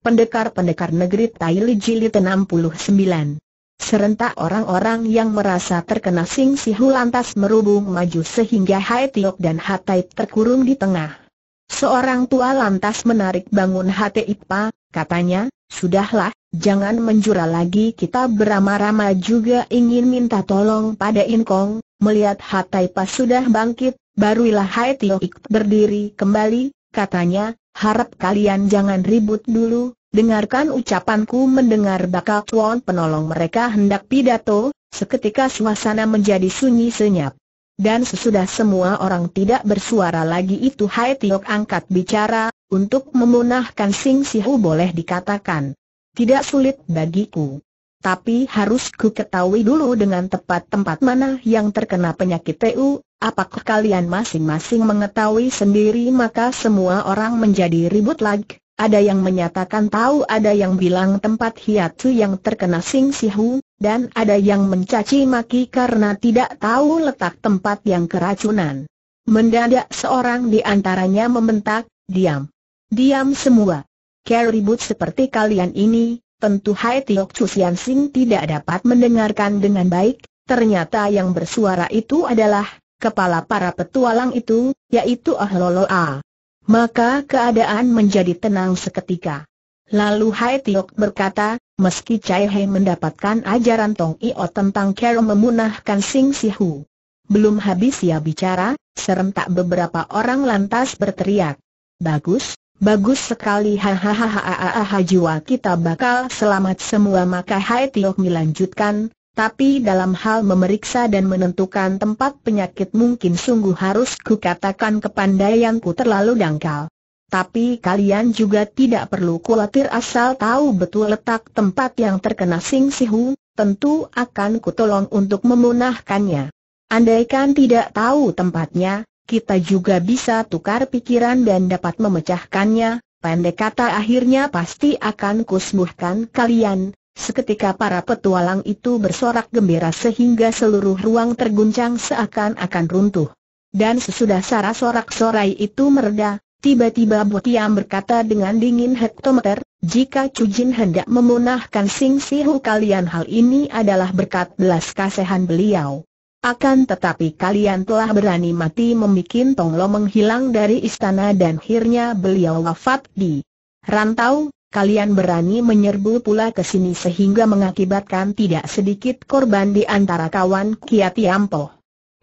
Pendekar-pendekar negeri Taili Jilid 69 Serentak orang-orang yang merasa terkena Sing Sihu lantas merubung maju sehingga Hai Tiok dan Hatai terkurung di tengah. Seorang tua lantas menarik bangun Hati Ipa, katanya, Sudahlah, jangan menjura lagi kita berama-rama juga ingin minta tolong pada Inkong, melihat Hataipa sudah bangkit, barulah Hai Tiok berdiri kembali, katanya, Harap kalian jangan ribut dulu, dengarkan ucapanku mendengar bakal tuan penolong mereka hendak pidato, seketika suasana menjadi sunyi senyap. Dan sesudah semua orang tidak bersuara lagi itu Hai Tiok angkat bicara, untuk memunahkan Sing Sihu boleh dikatakan. Tidak sulit bagiku tapi harus ku ketahui dulu dengan tepat tempat mana yang terkena penyakit TU, apakah kalian masing-masing mengetahui sendiri maka semua orang menjadi ribut lagi. Ada yang menyatakan tahu, ada yang bilang tempat hiatus yang terkena Sing Sihu, dan ada yang mencaci maki karena tidak tahu letak tempat yang keracunan. Mendadak seorang di antaranya membentak, diam. Diam semua. Kau ribut seperti kalian ini, Tentu Hai Tiok Chusian Sing tidak dapat mendengarkan dengan baik, ternyata yang bersuara itu adalah kepala para petualang itu, yaitu Ah Lolo A. Maka keadaan menjadi tenang seketika. Lalu Hai Tiok berkata, meski Chai Hei mendapatkan ajaran Tong Io tentang cara memunahkan Sing Sihu. Belum habis ia bicara, serentak beberapa orang lantas berteriak. Bagus, Bagus sekali hahaha jiwa kita bakal selamat semua maka Hai Tiok melanjutkan, tapi dalam hal memeriksa dan menentukan tempat penyakit mungkin sungguh harus kukatakan kepandaianku terlalu dangkal. Tapi kalian juga tidak perlu khawatir asal tahu betul letak tempat yang terkena Sing Sihu, tentu akan kutolong untuk memunahkannya. Andaikan tidak tahu tempatnya, kita juga bisa tukar pikiran dan dapat memecahkannya, pendek kata akhirnya pasti akan kusmuhkan kalian. Seketika para petualang itu bersorak gembira sehingga seluruh ruang terguncang seakan-akan runtuh. Dan sesudah sara sorak-sorai itu mereda, tiba-tiba Botiam berkata dengan dingin hektometer, jika Cujin hendak memunahkan Sing Sihu kalian hal ini adalah berkat belas kasihan beliau. Akan tetapi kalian telah berani mati membuat Lo menghilang dari istana dan akhirnya beliau wafat di rantau, kalian berani menyerbu pula ke sini sehingga mengakibatkan tidak sedikit korban di antara kawan Kiat Yampo.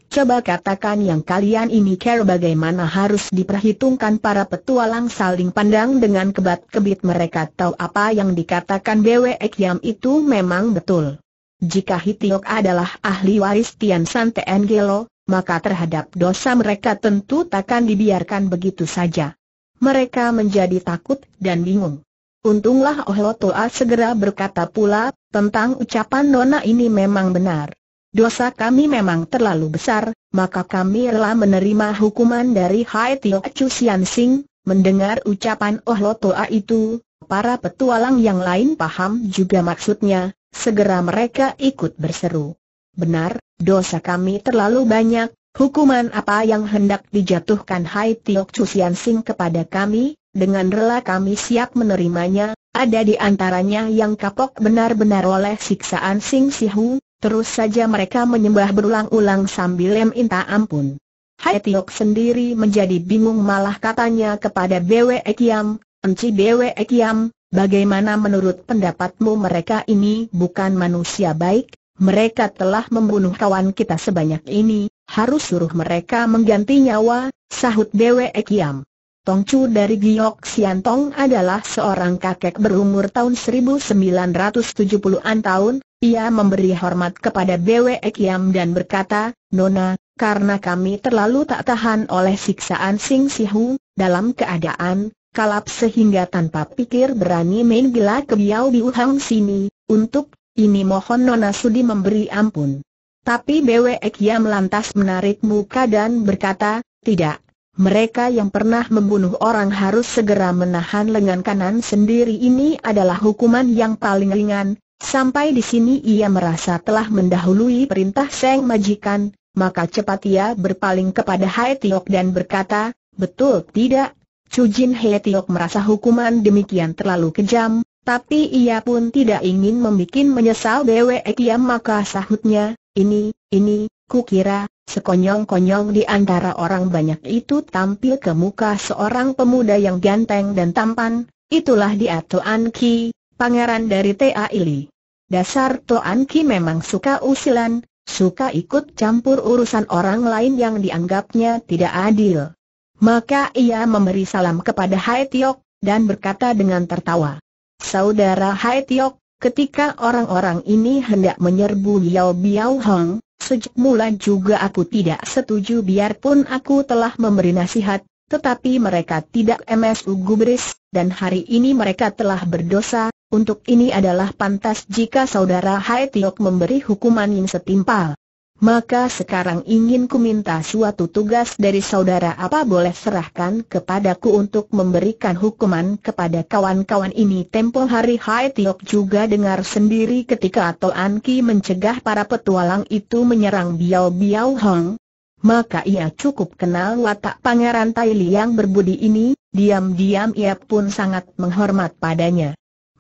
Coba katakan yang kalian ini care bagaimana harus diperhitungkan para petualang saling pandang dengan kebat-kebit mereka tahu apa yang dikatakan Bwe Kiam itu memang betul. Jika Hitiok adalah ahli waris Tian San Tenggelo, maka terhadap dosa mereka tentu takkan dibiarkan begitu saja. Mereka menjadi takut dan bingung. Untunglah Ohlotoa segera berkata pula, tentang ucapan Nona ini memang benar. Dosa kami memang terlalu besar, maka kami rela menerima hukuman dari Hai Tio Chu Sian Sing. Mendengar ucapan Ohlotoa itu, para petualang yang lain paham juga maksudnya, segera mereka ikut berseru. Benar, dosa kami terlalu banyak, hukuman apa yang hendak dijatuhkan Hai Tiok Chusian Sing kepada kami, dengan rela kami siap menerimanya, ada di antaranya yang kapok benar-benar oleh siksaan Sing Sihu, terus saja mereka menyembah berulang-ulang sambil minta ampun. Hai Tiok sendiri menjadi bingung malah katanya kepada Bwe Kiam, Enci Bwe Kiam, Bagaimana menurut pendapatmu mereka ini bukan manusia baik? Mereka telah membunuh kawan kita sebanyak ini, harus suruh mereka mengganti nyawa, sahut Dewe Ekiam. Tongcu dari Giok Siantong adalah seorang kakek berumur tahun 1970-an tahun, ia memberi hormat kepada Dewe Ekiam dan berkata, Nona, karena kami terlalu tak tahan oleh siksaan Sing Sihu, dalam keadaan kalap sehingga tanpa pikir berani main gila ke Biao Biu Hang sini, untuk, ini mohon Nona Sudi memberi ampun. Tapi Bwek Yam lantas menarik muka dan berkata, tidak, mereka yang pernah membunuh orang harus segera menahan lengan kanan sendiri ini adalah hukuman yang paling ringan, Sampai di sini ia merasa telah mendahului perintah Seng Majikan, maka cepat ia berpaling kepada Hai Tiok dan berkata, Betul tidak, Chu Jin He Tiok merasa hukuman demikian terlalu kejam, tapi ia pun tidak ingin membuat menyesal Bwe Kiam maka sahutnya, ini, ini, kukira, sekonyong-konyong di antara orang banyak itu tampil ke muka seorang pemuda yang ganteng dan tampan, itulah dia Toan Ki, pangeran dari T.A. Ili. Dasar Toan Ki memang suka usilan, suka ikut campur urusan orang lain yang dianggapnya tidak adil. Maka ia memberi salam kepada Hai Tiok, dan berkata dengan tertawa. Saudara Hai Tiok, ketika orang-orang ini hendak menyerbu Yao Biao Hong, sejak mula juga aku tidak setuju biarpun aku telah memberi nasihat, tetapi mereka tidak MSU gubris, dan hari ini mereka telah berdosa, untuk ini adalah pantas jika saudara Hai Tiok memberi hukuman yang setimpal. Maka sekarang ingin ku minta suatu tugas dari saudara apa boleh serahkan kepadaku untuk memberikan hukuman kepada kawan-kawan ini Tempo hari Hai Tiok juga dengar sendiri ketika Atau Anki mencegah para petualang itu menyerang Biao Biao Hong maka ia cukup kenal watak pangeran Tai Liang berbudi ini, diam-diam ia pun sangat menghormat padanya.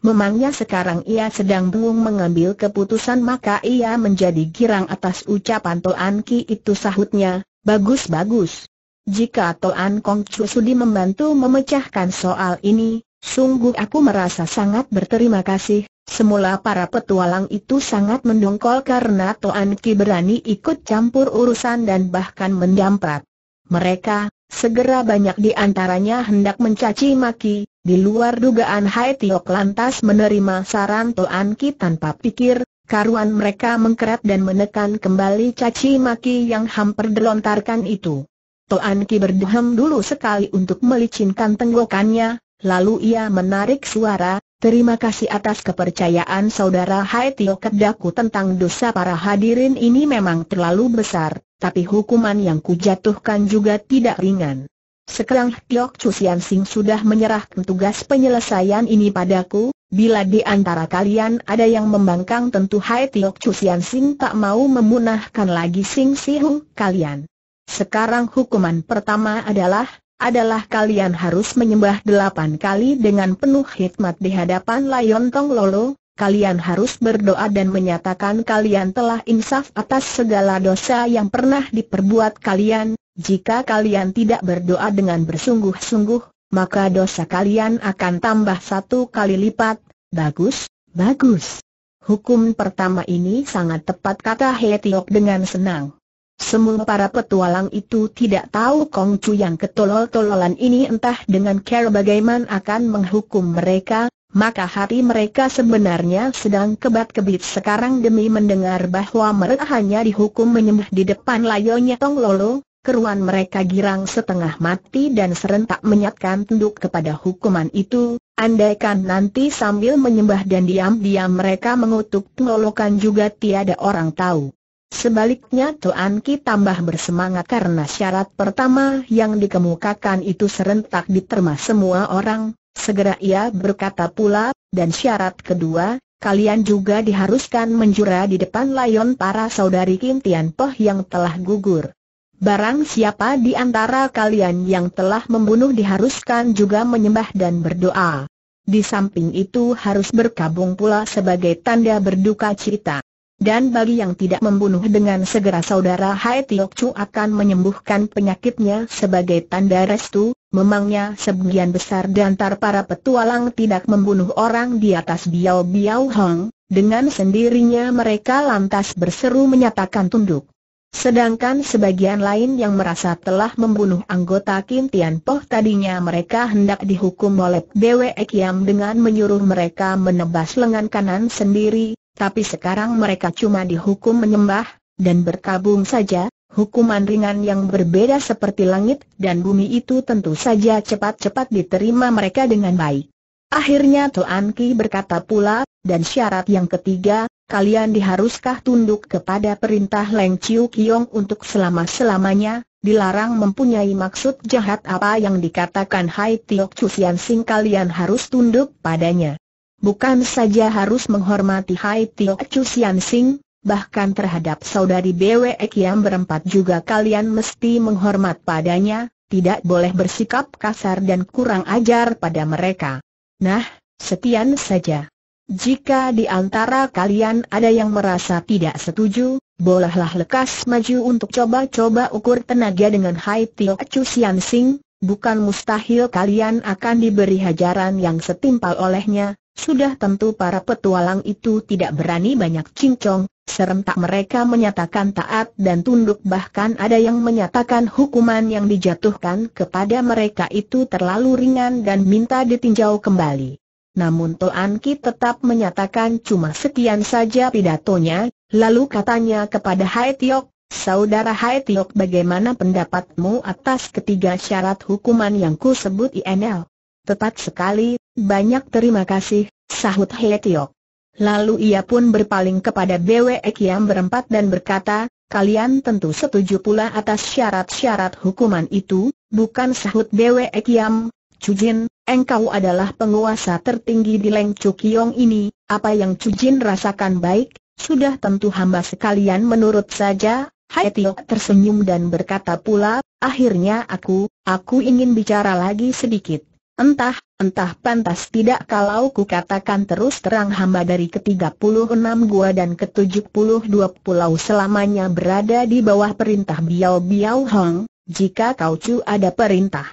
Memangnya sekarang ia sedang belum mengambil keputusan maka ia menjadi girang atas ucapan Toan Ki itu sahutnya, bagus-bagus. Jika Toan Kong Chu Sudi membantu memecahkan soal ini, sungguh aku merasa sangat berterima kasih. Semula para petualang itu sangat mendongkol karena Toan Ki berani ikut campur urusan dan bahkan mendamprat. Mereka, segera banyak di antaranya hendak mencaci maki, di luar dugaan Hai Tiok lantas menerima saran Toan Ki tanpa pikir, karuan mereka mengkeret dan menekan kembali caci maki yang hampir dilontarkan itu. Toan Ki berdehem dulu sekali untuk melicinkan tenggokannya, lalu ia menarik suara, Terima kasih atas kepercayaan saudara Hai Tiok Kedaku tentang dosa para hadirin ini memang terlalu besar, tapi hukuman yang kujatuhkan juga tidak ringan. Sekarang Hyok Chu Sian Sing sudah menyerahkan tugas penyelesaian ini padaku, bila di antara kalian ada yang membangkang tentu Hai Tiok Chu Sian Sing tak mau memunahkan lagi Sing Si kalian. Sekarang hukuman pertama adalah, adalah kalian harus menyembah delapan kali dengan penuh hikmat di hadapan Layon Tong Lolo, kalian harus berdoa dan menyatakan kalian telah insaf atas segala dosa yang pernah diperbuat kalian. Jika kalian tidak berdoa dengan bersungguh-sungguh, maka dosa kalian akan tambah satu kali lipat. Bagus, bagus. Hukum pertama ini sangat tepat kata Hetiok dengan senang. Semua para petualang itu tidak tahu Kong yang ketolol-tololan ini entah dengan cara bagaimana akan menghukum mereka, maka hati mereka sebenarnya sedang kebat-kebit sekarang demi mendengar bahwa mereka hanya dihukum menyembah di depan layonya Tong Lolo, keruan mereka girang setengah mati dan serentak menyatkan tunduk kepada hukuman itu, andaikan nanti sambil menyembah dan diam-diam mereka mengutuk kan juga tiada orang tahu. Sebaliknya Tuan Ki tambah bersemangat karena syarat pertama yang dikemukakan itu serentak diterima semua orang, Segera ia berkata pula, dan syarat kedua, kalian juga diharuskan menjura di depan layon para saudari Kim Tian Poh yang telah gugur. Barang siapa di antara kalian yang telah membunuh diharuskan juga menyembah dan berdoa. Di samping itu harus berkabung pula sebagai tanda berduka cita. Dan bagi yang tidak membunuh dengan segera saudara Hai Tiok Chu akan menyembuhkan penyakitnya sebagai tanda restu, Memangnya sebagian besar di antar para petualang tidak membunuh orang di atas biau-biau Hong, dengan sendirinya mereka lantas berseru menyatakan tunduk. Sedangkan sebagian lain yang merasa telah membunuh anggota Kim Tian Poh tadinya mereka hendak dihukum oleh Bwe Kiam dengan menyuruh mereka menebas lengan kanan sendiri, tapi sekarang mereka cuma dihukum menyembah, dan berkabung saja, Hukuman ringan yang berbeda seperti langit dan bumi itu tentu saja cepat-cepat diterima mereka dengan baik. Akhirnya Tuan Ki berkata pula, dan syarat yang ketiga, kalian diharuskah tunduk kepada perintah Leng Chiu Kiong untuk selama-selamanya, dilarang mempunyai maksud jahat apa yang dikatakan Hai Tiok Chu Sian Sing kalian harus tunduk padanya. Bukan saja harus menghormati Hai Tiok Chu Sian Sing, bahkan terhadap saudari BWEK yang berempat juga kalian mesti menghormat padanya, tidak boleh bersikap kasar dan kurang ajar pada mereka. Nah, setian saja. Jika di antara kalian ada yang merasa tidak setuju, bolehlah lekas maju untuk coba-coba ukur tenaga dengan Hai Tio Chu Sian Sing, bukan mustahil kalian akan diberi hajaran yang setimpal olehnya, sudah tentu para petualang itu tidak berani banyak cincong, Serentak mereka menyatakan taat dan tunduk bahkan ada yang menyatakan hukuman yang dijatuhkan kepada mereka itu terlalu ringan dan minta ditinjau kembali. Namun Toan Ki tetap menyatakan cuma sekian saja pidatonya, lalu katanya kepada Hai Tiok, Saudara Hai Tiok bagaimana pendapatmu atas ketiga syarat hukuman yang ku sebut INL? Tepat sekali, banyak terima kasih, sahut Hai Tiok. Lalu ia pun berpaling kepada BWE yang berempat dan berkata, kalian tentu setuju pula atas syarat-syarat hukuman itu, bukan sahut BWE yang, Cujin, engkau adalah penguasa tertinggi di Leng Cukiong ini, apa yang Cujin rasakan baik, sudah tentu hamba sekalian menurut saja, Hai Tio tersenyum dan berkata pula, akhirnya aku, aku ingin bicara lagi sedikit. Entah, entah pantas tidak kalau katakan terus terang hamba dari ke-36 gua dan ke-72 pulau selamanya berada di bawah perintah Biao Biao Hong, jika kau cu ada perintah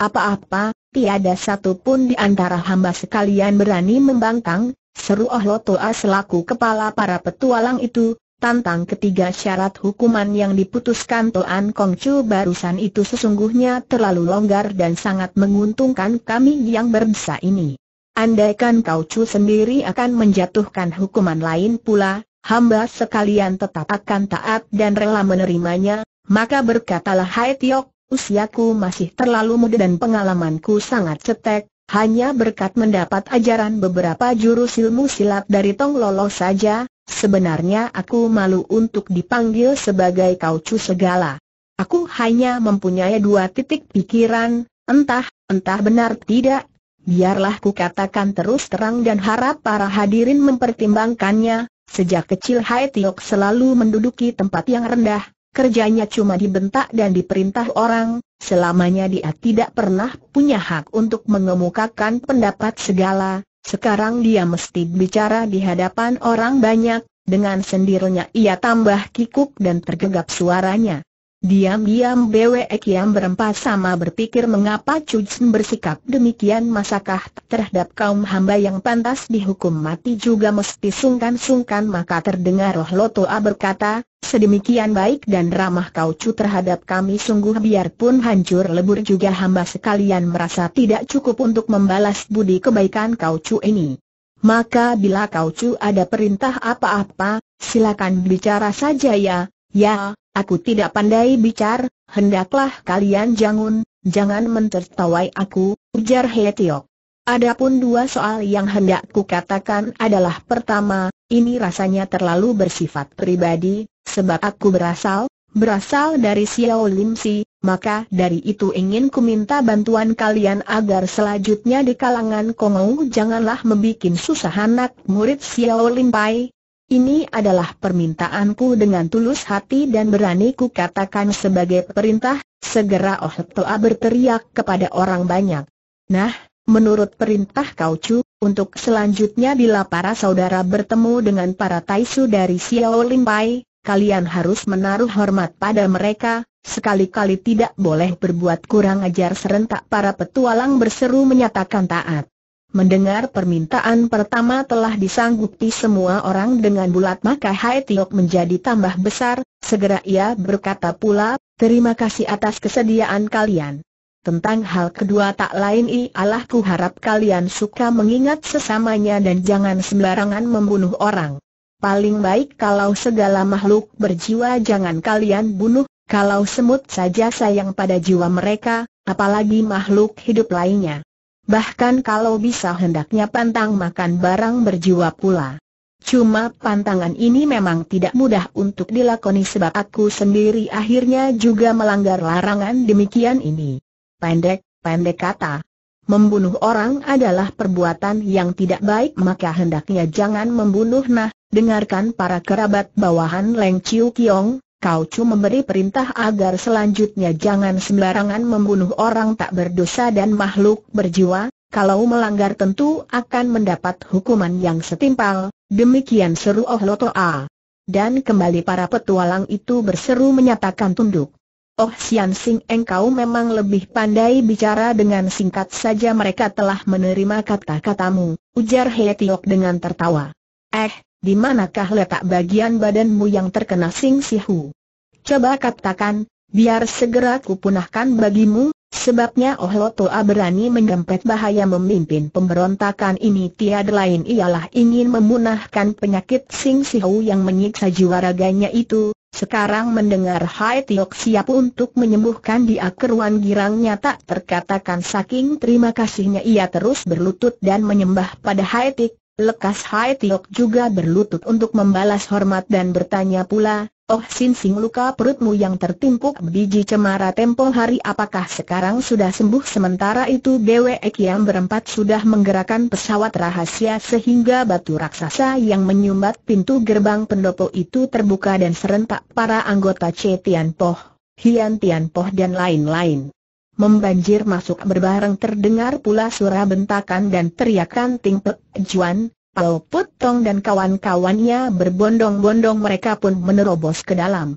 apa-apa, tiada satu pun di antara hamba sekalian berani membangkang, seru Oh Lotoa selaku kepala para petualang itu, tantang ketiga syarat hukuman yang diputuskan Toan Kong Chu barusan itu sesungguhnya terlalu longgar dan sangat menguntungkan kami yang berbisa ini. Andaikan Kau Chu sendiri akan menjatuhkan hukuman lain pula, hamba sekalian tetap akan taat dan rela menerimanya, maka berkatalah Hai Tiok, usiaku masih terlalu muda dan pengalamanku sangat cetek, hanya berkat mendapat ajaran beberapa jurus ilmu silat dari Tong Lolo saja, Sebenarnya aku malu untuk dipanggil sebagai kaucu segala. Aku hanya mempunyai dua titik pikiran, entah, entah benar tidak. Biarlah ku katakan terus terang dan harap para hadirin mempertimbangkannya, sejak kecil Hai Tiok selalu menduduki tempat yang rendah, kerjanya cuma dibentak dan diperintah orang, selamanya dia tidak pernah punya hak untuk mengemukakan pendapat segala, sekarang dia mesti bicara di hadapan orang banyak, dengan sendirinya ia tambah kikuk dan tergegap suaranya. Diam-diam Bwek yang berempat sama berpikir mengapa Cucun bersikap demikian masakah terhadap kaum hamba yang pantas dihukum mati juga mesti sungkan-sungkan maka terdengar Roh Lotoa berkata, sedemikian baik dan ramah kau cu terhadap kami sungguh biarpun hancur lebur juga hamba sekalian merasa tidak cukup untuk membalas budi kebaikan kau cu ini. Maka bila kau cu ada perintah apa-apa, silakan bicara saja ya, ya, Aku tidak pandai bicar, hendaklah kalian jangan, jangan mentertawai aku, ujar He Tiok. Adapun dua soal yang hendak katakan adalah pertama, ini rasanya terlalu bersifat pribadi, sebab aku berasal, berasal dari Xiao Lim Si, maka dari itu ingin ku minta bantuan kalian agar selanjutnya di kalangan Kongou janganlah membuat susah anak murid Xiao Lim Pai, ini adalah permintaanku dengan tulus hati dan berani ku katakan sebagai perintah, segera Oh Toa berteriak kepada orang banyak. Nah, menurut perintah kau Chu, untuk selanjutnya bila para saudara bertemu dengan para Taisu dari Xiao Limpai, kalian harus menaruh hormat pada mereka, sekali-kali tidak boleh berbuat kurang ajar serentak para petualang berseru menyatakan taat. Mendengar permintaan pertama telah disanggupi semua orang dengan bulat maka Hai Tiok menjadi tambah besar, segera ia berkata pula, terima kasih atas kesediaan kalian. Tentang hal kedua tak lain ialah ku harap kalian suka mengingat sesamanya dan jangan sembarangan membunuh orang. Paling baik kalau segala makhluk berjiwa jangan kalian bunuh, kalau semut saja sayang pada jiwa mereka, apalagi makhluk hidup lainnya. Bahkan kalau bisa hendaknya pantang makan barang berjiwa pula. Cuma pantangan ini memang tidak mudah untuk dilakoni sebab aku sendiri akhirnya juga melanggar larangan demikian ini. Pendek, pendek kata. Membunuh orang adalah perbuatan yang tidak baik maka hendaknya jangan membunuh nah, dengarkan para kerabat bawahan Leng Chiu Kiong, Kau cuma memberi perintah agar selanjutnya jangan sembarangan membunuh orang tak berdosa dan makhluk berjiwa, kalau melanggar tentu akan mendapat hukuman yang setimpal, demikian seru Oh Loto A. Dan kembali para petualang itu berseru menyatakan tunduk. Oh Sian Sing engkau memang lebih pandai bicara dengan singkat saja mereka telah menerima kata-katamu, ujar He Tiok dengan tertawa. Eh, di manakah letak bagian badanmu yang terkena Sing Sihu? Coba katakan, biar segera kupunahkan bagimu, sebabnya Oh Lotoa berani mengempet bahaya memimpin pemberontakan ini tiada lain ialah ingin memunahkan penyakit Sing Sihu yang menyiksa jiwa raganya itu, sekarang mendengar Hai Tiok siap untuk menyembuhkan di akeruan girangnya tak terkatakan saking terima kasihnya ia terus berlutut dan menyembah pada Hai Tiok, Lekas Hai Tiok juga berlutut untuk membalas hormat dan bertanya pula, Oh Sin Sing luka perutmu yang tertimpuk biji cemara tempo hari apakah sekarang sudah sembuh sementara itu Bwe Ekiam berempat sudah menggerakkan pesawat rahasia sehingga batu raksasa yang menyumbat pintu gerbang pendopo itu terbuka dan serentak para anggota C Tian Poh, Hian Tian Poh dan lain-lain Membanjir masuk berbareng terdengar pula suara bentakan dan teriakan Ting Pek Juan, Pao Put Tong dan kawan-kawannya berbondong-bondong mereka pun menerobos ke dalam.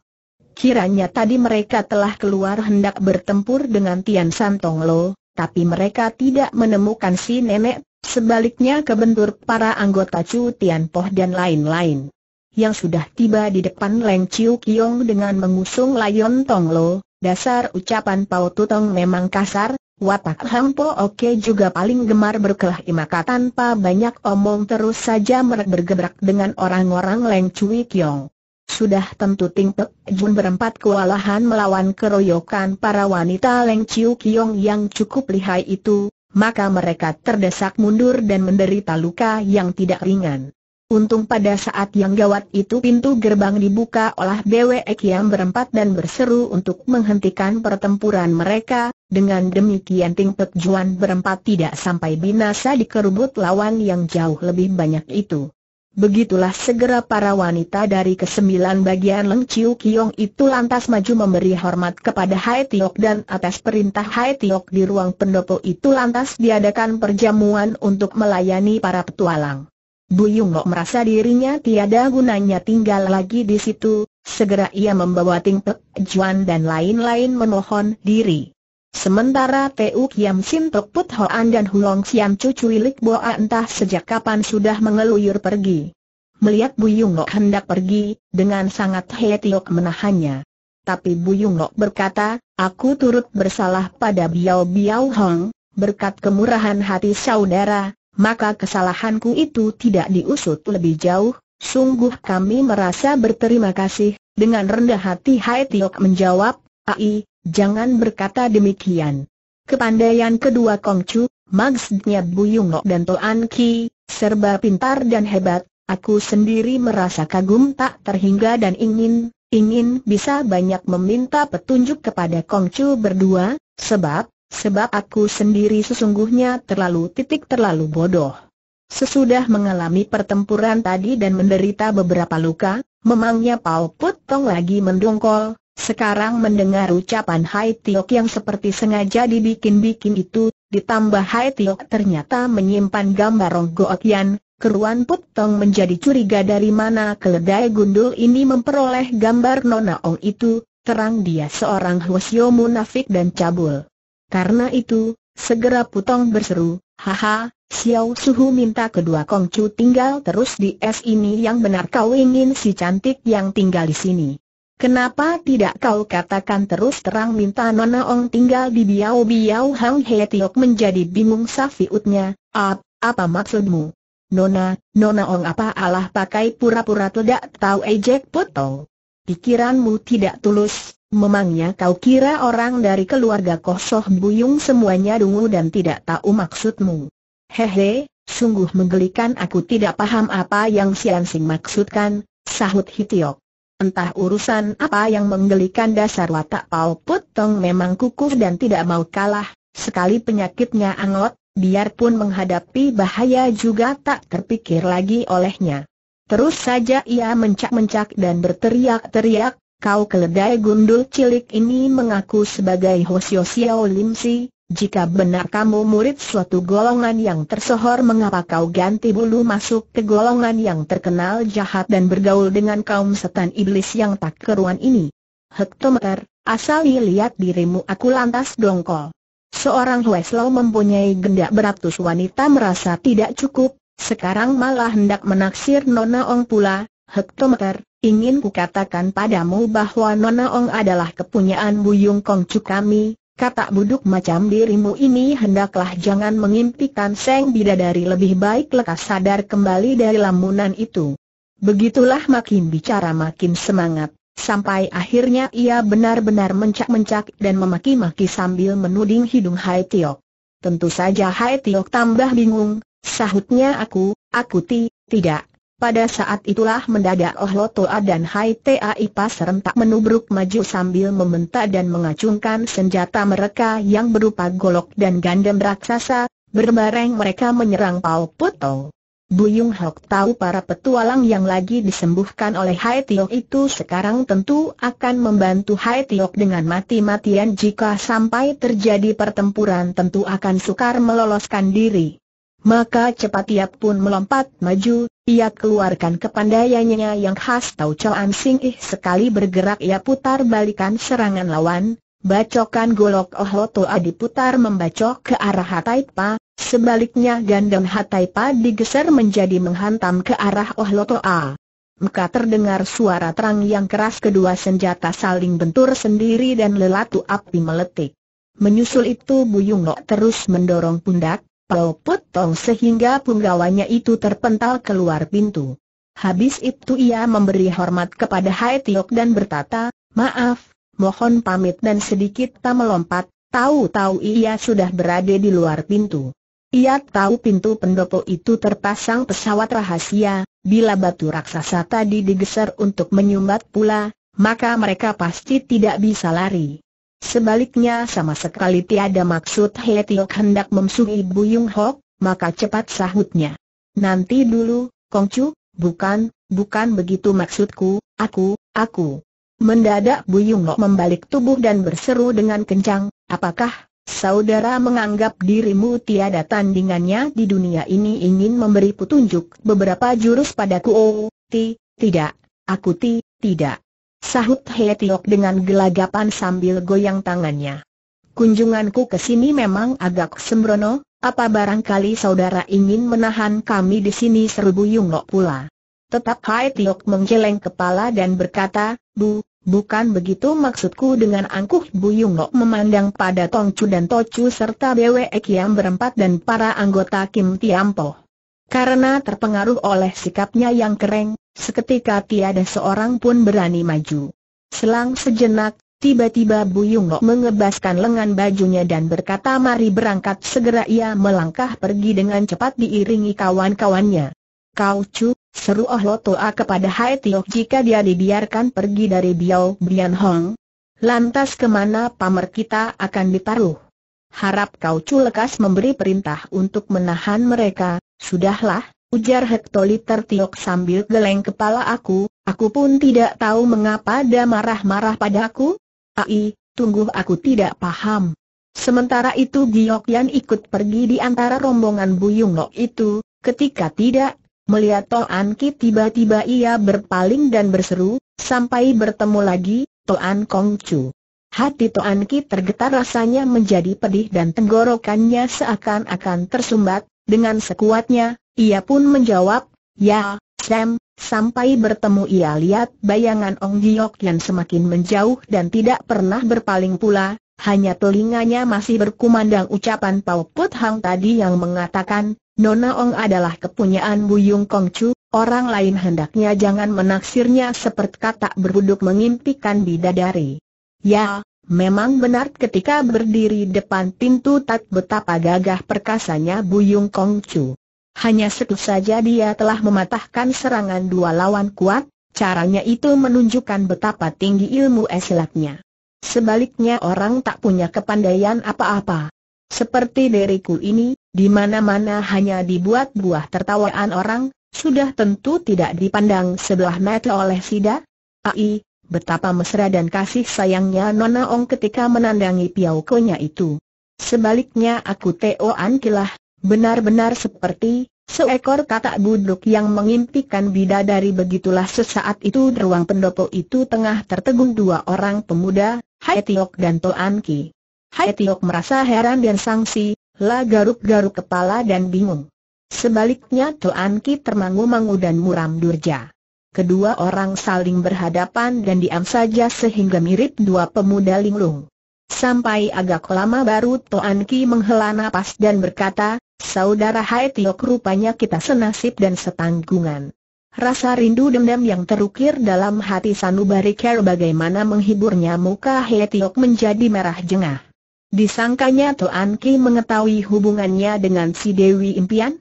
Kiranya tadi mereka telah keluar hendak bertempur dengan Tian Tong Lo, tapi mereka tidak menemukan si nenek, sebaliknya kebentur para anggota Chu Tian Poh dan lain-lain yang sudah tiba di depan Leng Chiu Kiong dengan mengusung layon Tong Lo, dasar ucapan Pao Tutong memang kasar, watak Hang Po Oke juga paling gemar berkelah maka tanpa banyak omong terus saja merek bergebrak dengan orang-orang Leng Chiu Kiong. Sudah tentu Ting Pek Jun berempat kewalahan melawan keroyokan para wanita Leng Chiu Kiong yang cukup lihai itu, maka mereka terdesak mundur dan menderita luka yang tidak ringan. Untung pada saat yang gawat itu pintu gerbang dibuka oleh BWE yang berempat dan berseru untuk menghentikan pertempuran mereka, dengan demikian Ting Pek Juan berempat tidak sampai binasa di dikerubut lawan yang jauh lebih banyak itu. Begitulah segera para wanita dari kesembilan bagian Leng Chiu Kiong itu lantas maju memberi hormat kepada Hai Tiok dan atas perintah Hai Tiok di ruang pendopo itu lantas diadakan perjamuan untuk melayani para petualang. Bu Lok merasa dirinya tiada gunanya tinggal lagi di situ, segera ia membawa Ting Pek Juan dan lain-lain memohon diri. Sementara Tu Kiam Sin Tok Put Hoan dan Hulong Siam Cucu Ilik Boa entah sejak kapan sudah mengeluyur pergi. Melihat Bu Lok hendak pergi, dengan sangat hetiok menahannya. Tapi Bu Lok berkata, aku turut bersalah pada Biao Biao Hong, berkat kemurahan hati saudara, maka kesalahanku itu tidak diusut lebih jauh, sungguh kami merasa berterima kasih, dengan rendah hati Hai Tiok menjawab, Ai, jangan berkata demikian. Kepandaian kedua Kongcu, maksudnya Buyungok dan Toan Ki, serba pintar dan hebat, aku sendiri merasa kagum tak terhingga dan ingin, ingin bisa banyak meminta petunjuk kepada Kongcu berdua, sebab, Sebab aku sendiri sesungguhnya terlalu titik terlalu bodoh. Sesudah mengalami pertempuran tadi dan menderita beberapa luka, memangnya Paul Put Tong lagi mendongkol, sekarang mendengar ucapan Hai Tiok yang seperti sengaja dibikin-bikin itu, ditambah Hai Tiok ternyata menyimpan gambar Rong keruan Put Tong menjadi curiga dari mana keledai gundul ini memperoleh gambar Nona Ong itu, terang dia seorang Hwasyo munafik dan cabul. Karena itu, segera Putong berseru, Haha, Xiao Suhu minta kedua Kongcu tinggal terus di es ini yang benar kau ingin si cantik yang tinggal di sini. Kenapa tidak kau katakan terus terang minta Nona Ong tinggal di Biao Biao Hang He Tiok menjadi bingung Safiutnya, Ap, apa maksudmu? Nona, Nona Ong apa Allah pakai pura-pura tidak tahu ejek Putong? Pikiranmu tidak tulus, Memangnya kau kira orang dari keluarga Kosoh Buyung semuanya dungu dan tidak tahu maksudmu? Hehe, sungguh menggelikan aku tidak paham apa yang Sian Sing maksudkan, sahut Hitiok. Entah urusan apa yang menggelikan dasar watak Paul. Putong memang kukuh dan tidak mau kalah, sekali penyakitnya angot, biarpun menghadapi bahaya juga tak terpikir lagi olehnya. Terus saja ia mencak-mencak dan berteriak-teriak, kau keledai gundul cilik ini mengaku sebagai Hosio Xiao Lim Si, jika benar kamu murid suatu golongan yang tersohor mengapa kau ganti bulu masuk ke golongan yang terkenal jahat dan bergaul dengan kaum setan iblis yang tak keruan ini? Hektometer, asal lihat dirimu aku lantas dongkol. Seorang Hueslau mempunyai gendak beratus wanita merasa tidak cukup, sekarang malah hendak menaksir Nona Ong pula, hektometer, ingin kukatakan padamu bahwa Nona Ong adalah kepunyaan Buyung Kongcu kami, kata buduk macam dirimu ini hendaklah jangan mengimpikan Seng Bidadari lebih baik lekas sadar kembali dari lamunan itu. Begitulah makin bicara makin semangat, sampai akhirnya ia benar-benar mencak-mencak dan memaki-maki sambil menuding hidung Hai Tiok. Tentu saja Hai Tiok tambah bingung, sahutnya aku, aku ti, tidak, pada saat itulah mendadak Oh Lotoa dan Hai Ipa serentak menubruk maju sambil membentak dan mengacungkan senjata mereka yang berupa golok dan gandem raksasa, berbareng mereka menyerang Paul Putong. Buyung Hok tahu para petualang yang lagi disembuhkan oleh Hai Tiok itu sekarang tentu akan membantu Hai Tiok dengan mati-matian jika sampai terjadi pertempuran tentu akan sukar meloloskan diri. Maka cepat ia pun melompat maju, ia keluarkan kepandaiannya yang khas Tau Choan Sing Ih sekali bergerak ia putar balikan serangan lawan, bacokan golok Oh Adi diputar membacok ke arah Hatai sebaliknya gandam Hatai digeser menjadi menghantam ke arah Oh A. Maka terdengar suara terang yang keras kedua senjata saling bentur sendiri dan lelatu api meletik. Menyusul itu Buyung Lok terus mendorong pundak, Pau tong sehingga punggawanya itu terpental keluar pintu. Habis itu ia memberi hormat kepada Hai Tiok dan bertata, maaf, mohon pamit dan sedikit tak melompat, tahu-tahu ia sudah berada di luar pintu. Ia tahu pintu pendopo itu terpasang pesawat rahasia, bila batu raksasa tadi digeser untuk menyumbat pula, maka mereka pasti tidak bisa lari. Sebaliknya sama sekali tiada maksud He Tiok hendak memsuhi Buyung Hok, maka cepat sahutnya. Nanti dulu, Kongcu, bukan, bukan begitu maksudku, aku, aku. Mendadak Buyung Hok membalik tubuh dan berseru dengan kencang, apakah Saudara menganggap dirimu tiada tandingannya di dunia ini ingin memberi petunjuk beberapa jurus padaku oh, ti, tidak, aku ti, tidak Sahut He Tiok dengan gelagapan sambil goyang tangannya. Kunjunganku ke sini memang agak sembrono, apa barangkali saudara ingin menahan kami di sini seru Bu Yung Lok pula. Tetap Hai Tiok menggeleng kepala dan berkata, Bu, bukan begitu maksudku dengan angkuh Bu Yung Lok memandang pada Tong Chu dan Tochu serta Bwe Kiam berempat dan para anggota Kim Tiampo. Karena terpengaruh oleh sikapnya yang kering, Seketika tiada seorang pun berani maju. Selang sejenak, tiba-tiba Buyung Lo mengebaskan lengan bajunya dan berkata mari berangkat segera ia melangkah pergi dengan cepat diiringi kawan-kawannya. Kau cu, seru Oh Lo Toa kepada Hai Tio jika dia dibiarkan pergi dari Biao Bian Hong. Lantas kemana pamer kita akan ditaruh? Harap kau cu lekas memberi perintah untuk menahan mereka, sudahlah, ujar hektoliter Tiok sambil geleng kepala aku, aku pun tidak tahu mengapa dia marah-marah padaku. Ai, tunggu aku tidak paham. Sementara itu Giok Yan ikut pergi di antara rombongan Buyung Lo itu, ketika tidak, melihat Toan An Ki tiba-tiba ia berpaling dan berseru, sampai bertemu lagi, Toan An Kong Chu. Hati Toan Ki tergetar rasanya menjadi pedih dan tenggorokannya seakan-akan tersumbat, dengan sekuatnya, ia pun menjawab, ya, Sam, sampai bertemu ia lihat bayangan Ong Giok yang semakin menjauh dan tidak pernah berpaling pula, hanya telinganya masih berkumandang ucapan Pao Put Hang tadi yang mengatakan, Nona Ong adalah kepunyaan Buyung Kong Chu, orang lain hendaknya jangan menaksirnya seperti kata berbuduk mengimpikan bidadari. Ya, memang benar ketika berdiri depan pintu tak betapa gagah perkasanya Buyung Kong Chu. Hanya satu saja dia telah mematahkan serangan dua lawan kuat, caranya itu menunjukkan betapa tinggi ilmu esilatnya. Sebaliknya orang tak punya kepandaian apa-apa. Seperti diriku ini, di mana-mana hanya dibuat buah tertawaan orang, sudah tentu tidak dipandang sebelah mata oleh Sida. Ai, betapa mesra dan kasih sayangnya Nona Ong ketika menandangi piaukonya itu. Sebaliknya aku Teo Ankilah, Benar-benar seperti, seekor katak buduk yang mengimpikan bidadari begitulah sesaat itu di ruang pendopo itu tengah tertegun dua orang pemuda, Hai Tiok dan Toan Ki. Hai Tiok merasa heran dan sangsi, la garuk-garuk kepala dan bingung. Sebaliknya Toan Ki termangu-mangu dan muram durja. Kedua orang saling berhadapan dan diam saja sehingga mirip dua pemuda linglung. Sampai agak lama baru Toan Ki menghela nafas dan berkata, Saudara Hai Tiok rupanya kita senasib dan setanggungan. Rasa rindu dendam yang terukir dalam hati Sanubari Care bagaimana menghiburnya muka Hai Tiok menjadi merah jengah. Disangkanya Toan Ki mengetahui hubungannya dengan si Dewi Impian?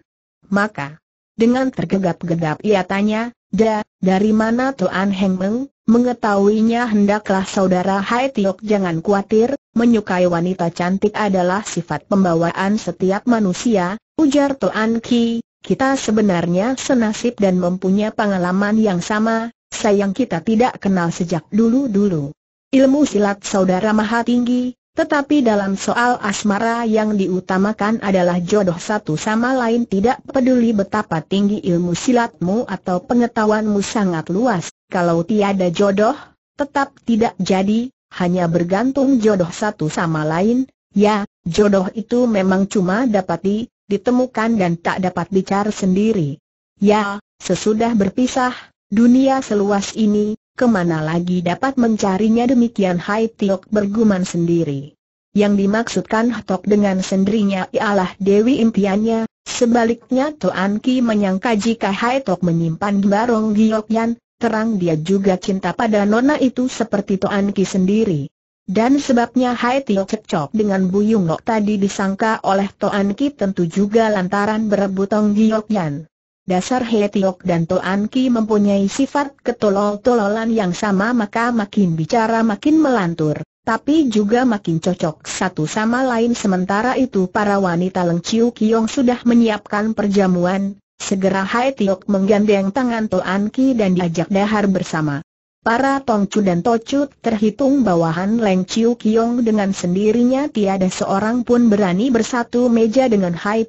Maka, dengan tergegap-gegap ia tanya, Da, dari mana Tuan Heng Meng? Mengetahuinya hendaklah saudara Hai Tiok jangan khawatir, menyukai wanita cantik adalah sifat pembawaan setiap manusia, ujar Tuan Ki, kita sebenarnya senasib dan mempunyai pengalaman yang sama, sayang kita tidak kenal sejak dulu-dulu. Ilmu silat saudara maha tinggi, tetapi dalam soal asmara yang diutamakan adalah jodoh satu sama lain tidak peduli betapa tinggi ilmu silatmu atau pengetahuanmu sangat luas, kalau tiada jodoh, tetap tidak jadi, hanya bergantung jodoh satu sama lain, ya, jodoh itu memang cuma dapat ditemukan dan tak dapat dicari sendiri. Ya, sesudah berpisah, dunia seluas ini, kemana lagi dapat mencarinya demikian Hai Tiok bergumam sendiri. Yang dimaksudkan Hotok dengan sendirinya ialah Dewi impiannya, sebaliknya Tuan Ki menyangka jika Hai Tok menyimpan barong Yan, terang dia juga cinta pada nona itu seperti Tuan Ki sendiri. Dan sebabnya Hai Tiok cekcok dengan Buyung Lok tadi disangka oleh Toan Ki tentu juga lantaran berebut Tong Yan. Dasar Hetiok dan Toanki Ki mempunyai sifat ketolol-tololan yang sama maka makin bicara makin melantur, tapi juga makin cocok satu sama lain sementara itu para wanita Leng Chiu Kiong sudah menyiapkan perjamuan, segera Hetiok menggandeng tangan Toanki Ki dan diajak dahar bersama. Para Tongcu dan Tocu terhitung bawahan Leng Chiu Kiong dengan sendirinya tiada seorang pun berani bersatu meja dengan Hai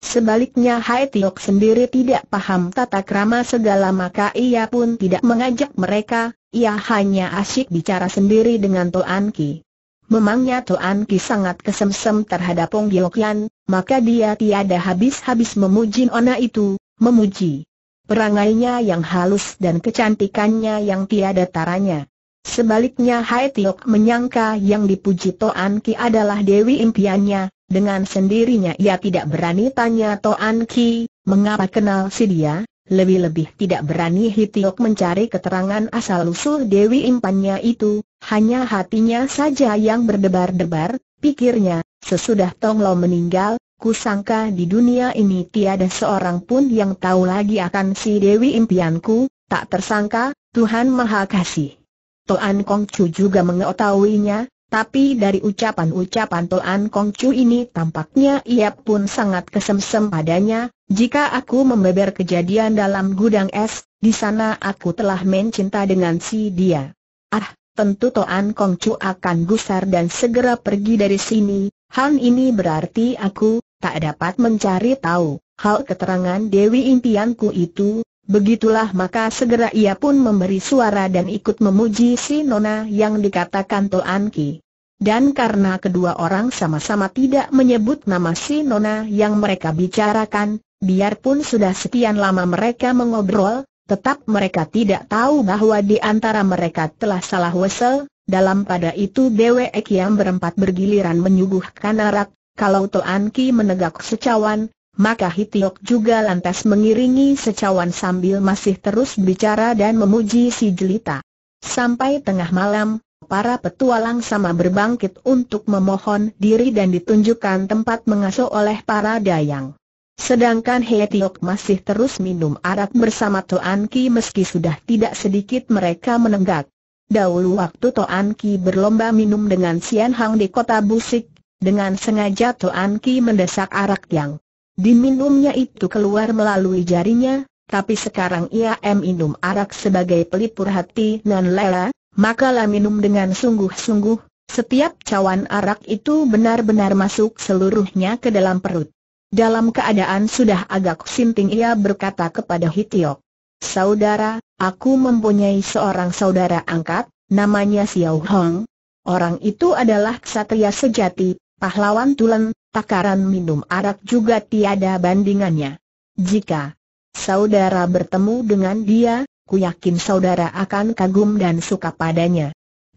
Sebaliknya Hai Tiok sendiri tidak paham tata krama segala maka ia pun tidak mengajak mereka, ia hanya asyik bicara sendiri dengan Toan Ki. Memangnya Toan Ki sangat kesemsem terhadap Ong Gyokian, maka dia tiada habis-habis memuji Ona itu, memuji perangainya yang halus dan kecantikannya yang tiada taranya. Sebaliknya Hai Tiok menyangka yang dipuji Toan Ki adalah Dewi impiannya, dengan sendirinya ia tidak berani tanya Toan Ki, mengapa kenal si dia, lebih-lebih tidak berani Hitiok mencari keterangan asal-usul Dewi Impannya itu, hanya hatinya saja yang berdebar-debar, pikirnya, sesudah Tong Lo meninggal, kusangka di dunia ini tiada seorang pun yang tahu lagi akan si Dewi Impianku, tak tersangka, Tuhan Maha Kasih. Toan Kongcu juga mengetahuinya, tapi dari ucapan-ucapan Toan Kong Chu ini tampaknya ia pun sangat kesemsem padanya, jika aku membeber kejadian dalam gudang es, di sana aku telah mencinta dengan si dia. Ah, tentu Toan Kong Chu akan gusar dan segera pergi dari sini, Hal ini berarti aku, tak dapat mencari tahu, hal keterangan Dewi impianku itu, Begitulah maka segera ia pun memberi suara dan ikut memuji si Nona yang dikatakan Toan Ki. Dan karena kedua orang sama-sama tidak menyebut nama si Nona yang mereka bicarakan, biarpun sudah sekian lama mereka mengobrol, tetap mereka tidak tahu bahwa di antara mereka telah salah wesel, dalam pada itu Dwek yang berempat bergiliran menyuguhkan arak, kalau Toan Ki menegak secawan, maka Hitiok juga lantas mengiringi secawan sambil masih terus bicara dan memuji si jelita. Sampai tengah malam, para petualang sama berbangkit untuk memohon diri dan ditunjukkan tempat mengasuh oleh para dayang. Sedangkan Hetiok masih terus minum arak bersama Toan Ki meski sudah tidak sedikit mereka menenggak. Dahulu waktu Toan Ki berlomba minum dengan Sian Hang di kota Busik, dengan sengaja Toan Ki mendesak arak yang Diminumnya itu keluar melalui jarinya, tapi sekarang ia minum arak sebagai pelipur hati Nan Lela, maka lah minum dengan sungguh-sungguh, setiap cawan arak itu benar-benar masuk seluruhnya ke dalam perut. Dalam keadaan sudah agak sinting ia berkata kepada Hitiok. Saudara, aku mempunyai seorang saudara angkat, namanya Xiao Hong. Orang itu adalah ksatria sejati, pahlawan tulen, takaran minum arak juga tiada bandingannya. Jika saudara bertemu dengan dia, ku yakin saudara akan kagum dan suka padanya.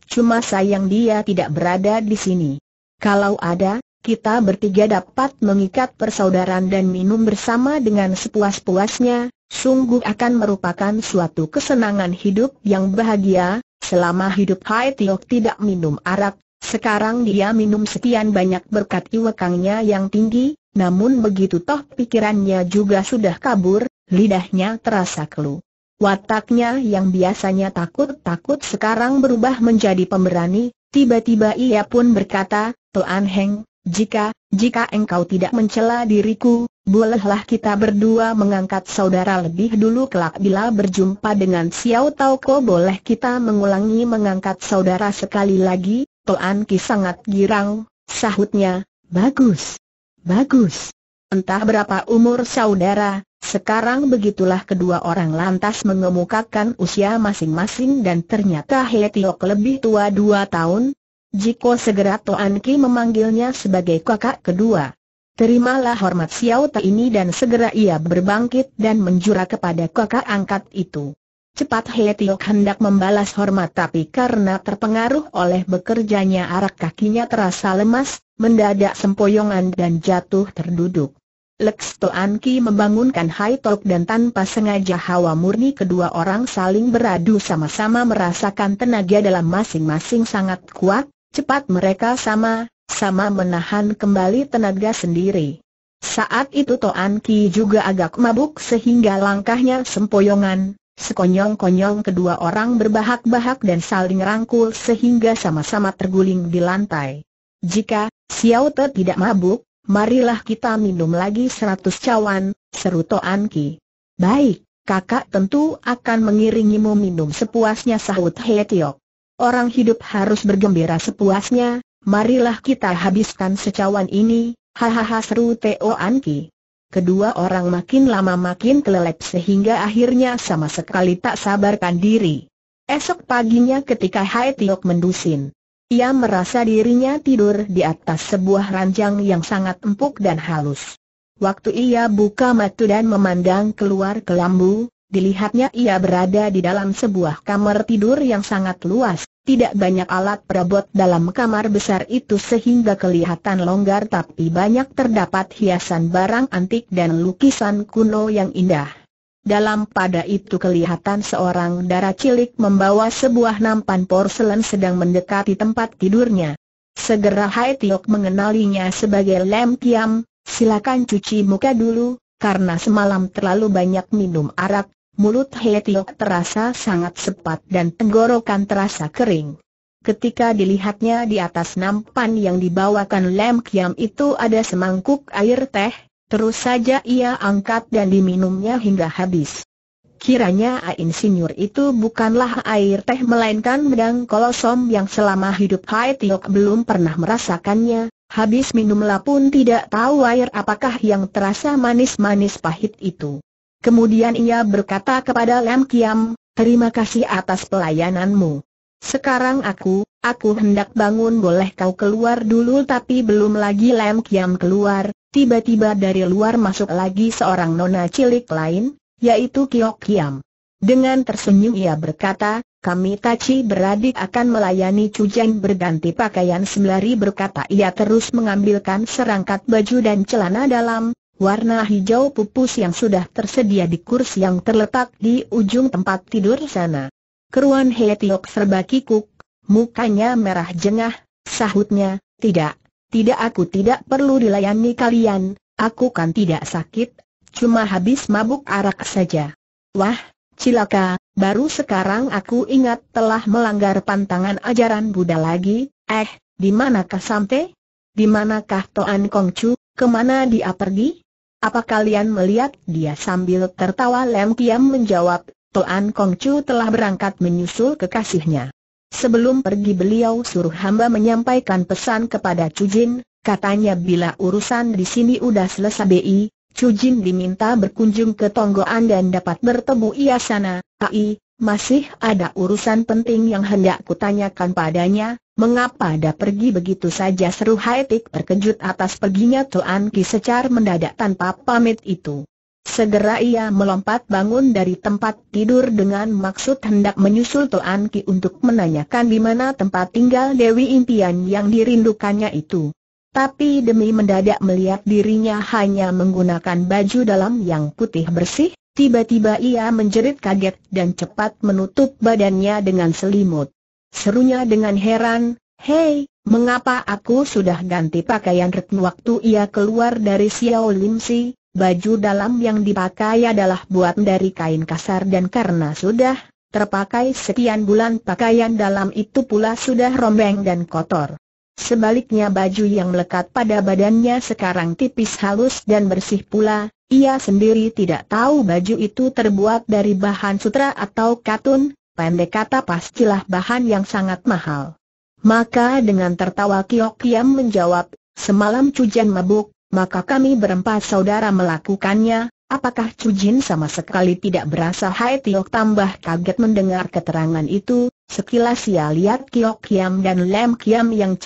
Cuma sayang dia tidak berada di sini. Kalau ada, kita bertiga dapat mengikat persaudaraan dan minum bersama dengan sepuas-puasnya, sungguh akan merupakan suatu kesenangan hidup yang bahagia, selama hidup Hai Tiok tidak minum arak, sekarang dia minum sekian banyak berkat iwekangnya yang tinggi, namun begitu toh pikirannya juga sudah kabur, lidahnya terasa kelu. Wataknya yang biasanya takut-takut sekarang berubah menjadi pemberani, tiba-tiba ia pun berkata, tuan Heng, jika, jika engkau tidak mencela diriku, bolehlah kita berdua mengangkat saudara lebih dulu kelak bila berjumpa dengan Xiao Tao Ko boleh kita mengulangi mengangkat saudara sekali lagi, Toan Ki sangat girang, sahutnya, bagus, bagus. Entah berapa umur saudara, sekarang begitulah kedua orang lantas mengemukakan usia masing-masing dan ternyata He Tiok lebih tua dua tahun. Jiko segera Toan Ki memanggilnya sebagai kakak kedua. Terimalah hormat Xiao Ta ini dan segera ia berbangkit dan menjura kepada kakak angkat itu. Cepat He Tiok hendak membalas hormat tapi karena terpengaruh oleh bekerjanya arak kakinya terasa lemas, mendadak sempoyongan dan jatuh terduduk. Lex Toanki membangunkan Hai Tok dan tanpa sengaja hawa murni kedua orang saling beradu sama-sama merasakan tenaga dalam masing-masing sangat kuat, cepat mereka sama, sama menahan kembali tenaga sendiri. Saat itu Toan Ki juga agak mabuk sehingga langkahnya sempoyongan, Sekonyong-konyong kedua orang berbahak-bahak dan saling rangkul sehingga sama-sama terguling di lantai. Jika Xiao Te tidak mabuk, marilah kita minum lagi seratus cawan, seru Toan Ki. Baik, kakak tentu akan mengiringimu minum sepuasnya sahut He Tiok. Orang hidup harus bergembira sepuasnya, marilah kita habiskan secawan ini, hahaha seru Toan Ki. Kedua orang makin lama makin kelelep sehingga akhirnya sama sekali tak sabarkan diri. Esok paginya ketika Hai Tiok mendusin, ia merasa dirinya tidur di atas sebuah ranjang yang sangat empuk dan halus. Waktu ia buka mata dan memandang keluar kelambu, dilihatnya ia berada di dalam sebuah kamar tidur yang sangat luas. Tidak banyak alat perabot dalam kamar besar itu sehingga kelihatan longgar tapi banyak terdapat hiasan barang antik dan lukisan kuno yang indah. Dalam pada itu kelihatan seorang dara cilik membawa sebuah nampan porselen sedang mendekati tempat tidurnya. Segera Hai Tiok mengenalinya sebagai Lem Kiam, silakan cuci muka dulu, karena semalam terlalu banyak minum arak, Mulut Hetiok terasa sangat sepat dan tenggorokan terasa kering. Ketika dilihatnya di atas nampan yang dibawakan Lem Kiam itu ada semangkuk air teh, terus saja ia angkat dan diminumnya hingga habis. Kiranya Ain Senior itu bukanlah air teh melainkan medang kolosom yang selama hidup Tiok belum pernah merasakannya, habis minumlah pun tidak tahu air apakah yang terasa manis-manis pahit itu. Kemudian ia berkata kepada Lam Kiam, terima kasih atas pelayananmu. Sekarang aku, aku hendak bangun boleh kau keluar dulu tapi belum lagi Lam Kiam keluar, tiba-tiba dari luar masuk lagi seorang nona cilik lain, yaitu Kiok Kiam. Dengan tersenyum ia berkata, kami Tachi beradik akan melayani Cujan berganti pakaian sembari berkata ia terus mengambilkan serangkat baju dan celana dalam, Warna hijau pupus yang sudah tersedia di kursi yang terletak di ujung tempat tidur sana. Keruan Hetiok serba kikuk, mukanya merah jengah, sahutnya, tidak, tidak aku tidak perlu dilayani kalian, aku kan tidak sakit, cuma habis mabuk arak saja. Wah, cilaka, baru sekarang aku ingat telah melanggar pantangan ajaran Buddha lagi, eh, di manakah sampai? Di manakah Toan Kongcu, kemana dia pergi? Apa kalian melihat dia sambil tertawa Lem Kiam menjawab, Toan Kong Chu telah berangkat menyusul kekasihnya. Sebelum pergi beliau suruh hamba menyampaikan pesan kepada Chu Jin, katanya bila urusan di sini udah selesai bi, Chu Jin diminta berkunjung ke Tonggoan dan dapat bertemu ia sana, ai, masih ada urusan penting yang hendak kutanyakan padanya, mengapa ada pergi begitu saja seru Haitik terkejut atas perginya Tuan Ki secara mendadak tanpa pamit itu. Segera ia melompat bangun dari tempat tidur dengan maksud hendak menyusul Tuan Ki untuk menanyakan di mana tempat tinggal Dewi Impian yang dirindukannya itu. Tapi demi mendadak melihat dirinya hanya menggunakan baju dalam yang putih bersih, Tiba-tiba ia menjerit kaget dan cepat menutup badannya dengan selimut. Serunya dengan heran, Hei, mengapa aku sudah ganti pakaian retno waktu ia keluar dari Xiao Limsi, baju dalam yang dipakai adalah buat dari kain kasar dan karena sudah terpakai sekian bulan pakaian dalam itu pula sudah rombeng dan kotor. Sebaliknya baju yang melekat pada badannya sekarang tipis halus dan bersih pula, ia sendiri tidak tahu baju itu terbuat dari bahan sutra atau katun, pendek kata pastilah bahan yang sangat mahal. Maka dengan tertawa Kiok Kiam menjawab, semalam Cujan mabuk, maka kami berempat saudara melakukannya, apakah Cujin sama sekali tidak berasa Hai Tiok tambah kaget mendengar keterangan itu, Sekilas ia lihat Kiok Kiam dan Lem Kiam yang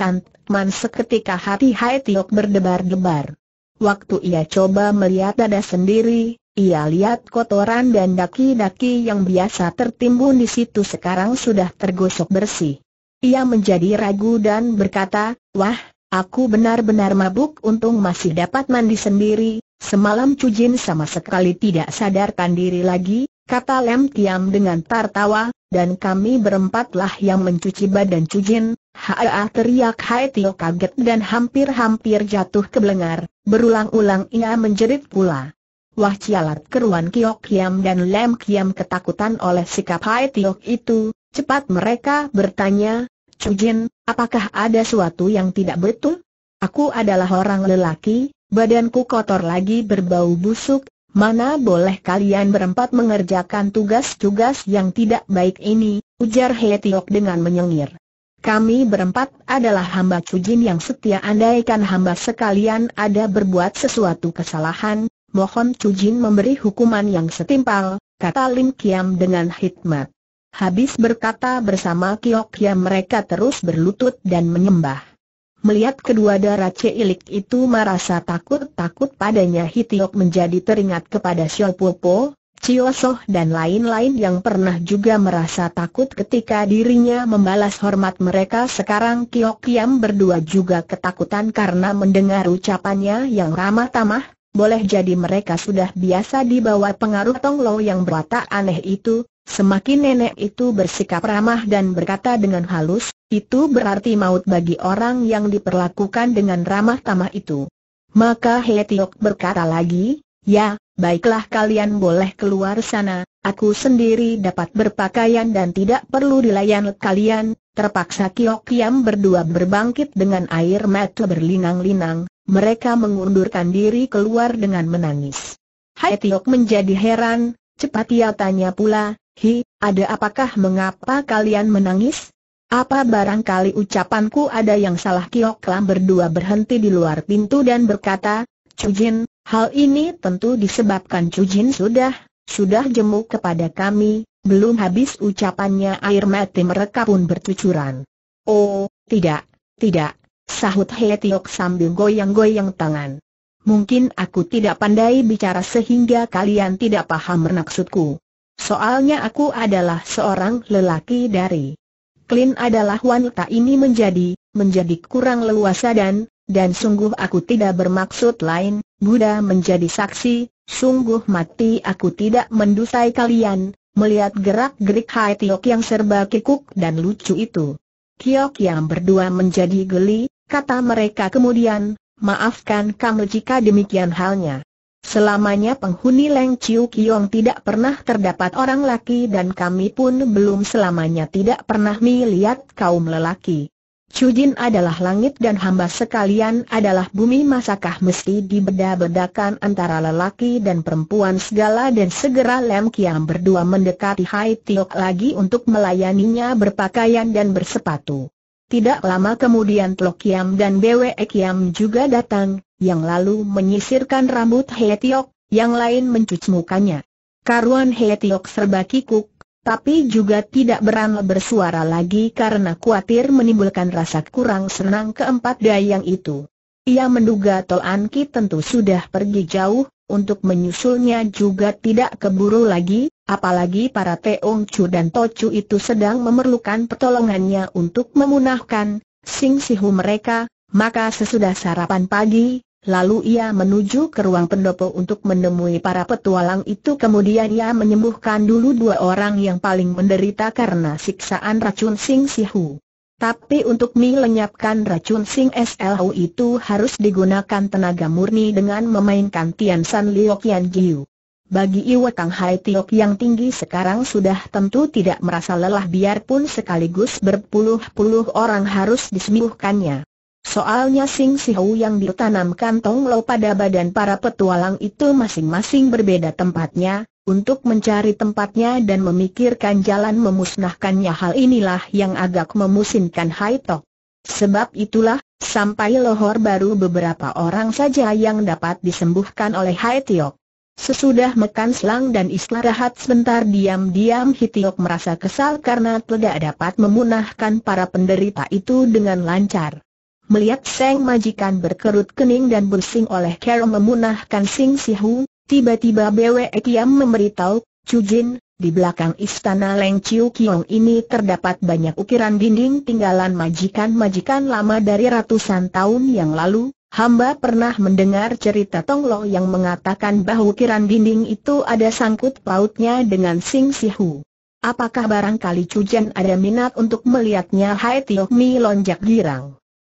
man seketika hati Hai Tiok berdebar-debar. Waktu ia coba melihat dada sendiri, ia lihat kotoran dan daki-daki yang biasa tertimbun di situ sekarang sudah tergosok bersih. Ia menjadi ragu dan berkata, Wah, aku benar-benar mabuk untung masih dapat mandi sendiri, Semalam Cujin sama sekali tidak sadarkan diri lagi, kata Lem Tiam dengan tertawa, dan kami berempatlah yang mencuci badan Cujin, Haa teriak Hai Tio kaget dan hampir-hampir jatuh ke belengar, berulang-ulang ia menjerit pula. Wah cialat keruan Kio Kiam dan Lem Kiam ketakutan oleh sikap Hai Tio itu, cepat mereka bertanya, Cujin, apakah ada suatu yang tidak betul? Aku adalah orang lelaki, badanku kotor lagi berbau busuk, Mana boleh kalian berempat mengerjakan tugas-tugas yang tidak baik ini, ujar Hetiok dengan menyengir. Kami berempat adalah hamba Cujin yang setia andaikan hamba sekalian ada berbuat sesuatu kesalahan, mohon Cujin memberi hukuman yang setimpal, kata Lim Kiam dengan hikmat. Habis berkata bersama Kiok Kiam mereka terus berlutut dan menyembah. Melihat kedua darah cilik itu merasa takut-takut padanya Hitiok menjadi teringat kepada Xiao Ciosoh dan lain-lain yang pernah juga merasa takut ketika dirinya membalas hormat mereka sekarang Kiok Kiam berdua juga ketakutan karena mendengar ucapannya yang ramah tamah, boleh jadi mereka sudah biasa dibawa pengaruh Tonglo yang berwatak aneh itu, Semakin nenek itu bersikap ramah dan berkata dengan halus, itu berarti maut bagi orang yang diperlakukan dengan ramah tamah itu. Maka Hetiok berkata lagi, ya, baiklah kalian boleh keluar sana, aku sendiri dapat berpakaian dan tidak perlu dilayan kalian. Terpaksa Kiok Kiam berdua berbangkit dengan air mata berlinang-linang, mereka mengundurkan diri keluar dengan menangis. Hetiok menjadi heran, cepat ia tanya pula, Hi, ada apakah mengapa kalian menangis? Apa barangkali ucapanku ada yang salah Kiok Lam berdua berhenti di luar pintu dan berkata, Cujin, hal ini tentu disebabkan Cujin sudah, sudah jemu kepada kami, belum habis ucapannya air mati mereka pun bercucuran. Oh, tidak, tidak, sahut He Tiok sambil goyang-goyang tangan. Mungkin aku tidak pandai bicara sehingga kalian tidak paham maksudku. Soalnya aku adalah seorang lelaki dari Klin adalah wanita ini menjadi, menjadi kurang leluasa dan, dan sungguh aku tidak bermaksud lain, Buddha menjadi saksi, sungguh mati aku tidak mendusai kalian, melihat gerak-gerik Hai Tiok yang serba kikuk dan lucu itu. Kiok yang berdua menjadi geli, kata mereka kemudian, maafkan kamu jika demikian halnya. Selamanya penghuni Leng Chiu Kiong tidak pernah terdapat orang laki dan kami pun belum selamanya tidak pernah melihat kaum lelaki. Jin adalah langit dan hamba sekalian adalah bumi masakah mesti dibeda-bedakan antara lelaki dan perempuan segala dan segera Lem Kiam berdua mendekati Hai Tiok lagi untuk melayaninya berpakaian dan bersepatu. Tidak lama kemudian Tlok Kiam dan Bwe Kiam juga datang, yang lalu menyisirkan rambut Hetiok, yang lain mencuci mukanya. Karuan Hetiok serba kikuk, tapi juga tidak berani bersuara lagi karena khawatir menimbulkan rasa kurang senang keempat dayang itu. Ia menduga Tol Anki tentu sudah pergi jauh, untuk menyusulnya juga tidak keburu lagi, apalagi para Teong Chu dan Tochu itu sedang memerlukan pertolongannya untuk memunahkan Sing Sihu mereka, maka sesudah sarapan pagi, Lalu ia menuju ke ruang pendopo untuk menemui para petualang itu kemudian ia menyembuhkan dulu dua orang yang paling menderita karena siksaan racun Sing Sihu. Tapi untuk melenyapkan racun Sing Hu itu harus digunakan tenaga murni dengan memainkan Tian San Liu Qian Jiu. Bagi Iwa Tang Hai Tiok yang tinggi sekarang sudah tentu tidak merasa lelah biarpun sekaligus berpuluh-puluh orang harus disembuhkannya. Soalnya Sing Sihu yang ditanamkan Tong Lo pada badan para petualang itu masing-masing berbeda tempatnya, untuk mencari tempatnya dan memikirkan jalan memusnahkannya hal inilah yang agak memusinkan Hai Tok. Sebab itulah, sampai Lohor baru beberapa orang saja yang dapat disembuhkan oleh Hai Tiok. Sesudah mekan selang dan istirahat sebentar diam-diam Hitiok merasa kesal karena tidak dapat memunahkan para penderita itu dengan lancar. Melihat Seng majikan berkerut kening dan bersing oleh Kero memunahkan Sing Sihu, tiba-tiba Bwe Kiam memberitahu, Chu Jin, di belakang istana Leng Chiu Kiong ini terdapat banyak ukiran dinding tinggalan majikan-majikan lama dari ratusan tahun yang lalu. Hamba pernah mendengar cerita tong Tonglo yang mengatakan bahwa ukiran dinding itu ada sangkut pautnya dengan Sing Sihu. Apakah barangkali Jin ada minat untuk melihatnya? Hai tiok Mi lonjak girang.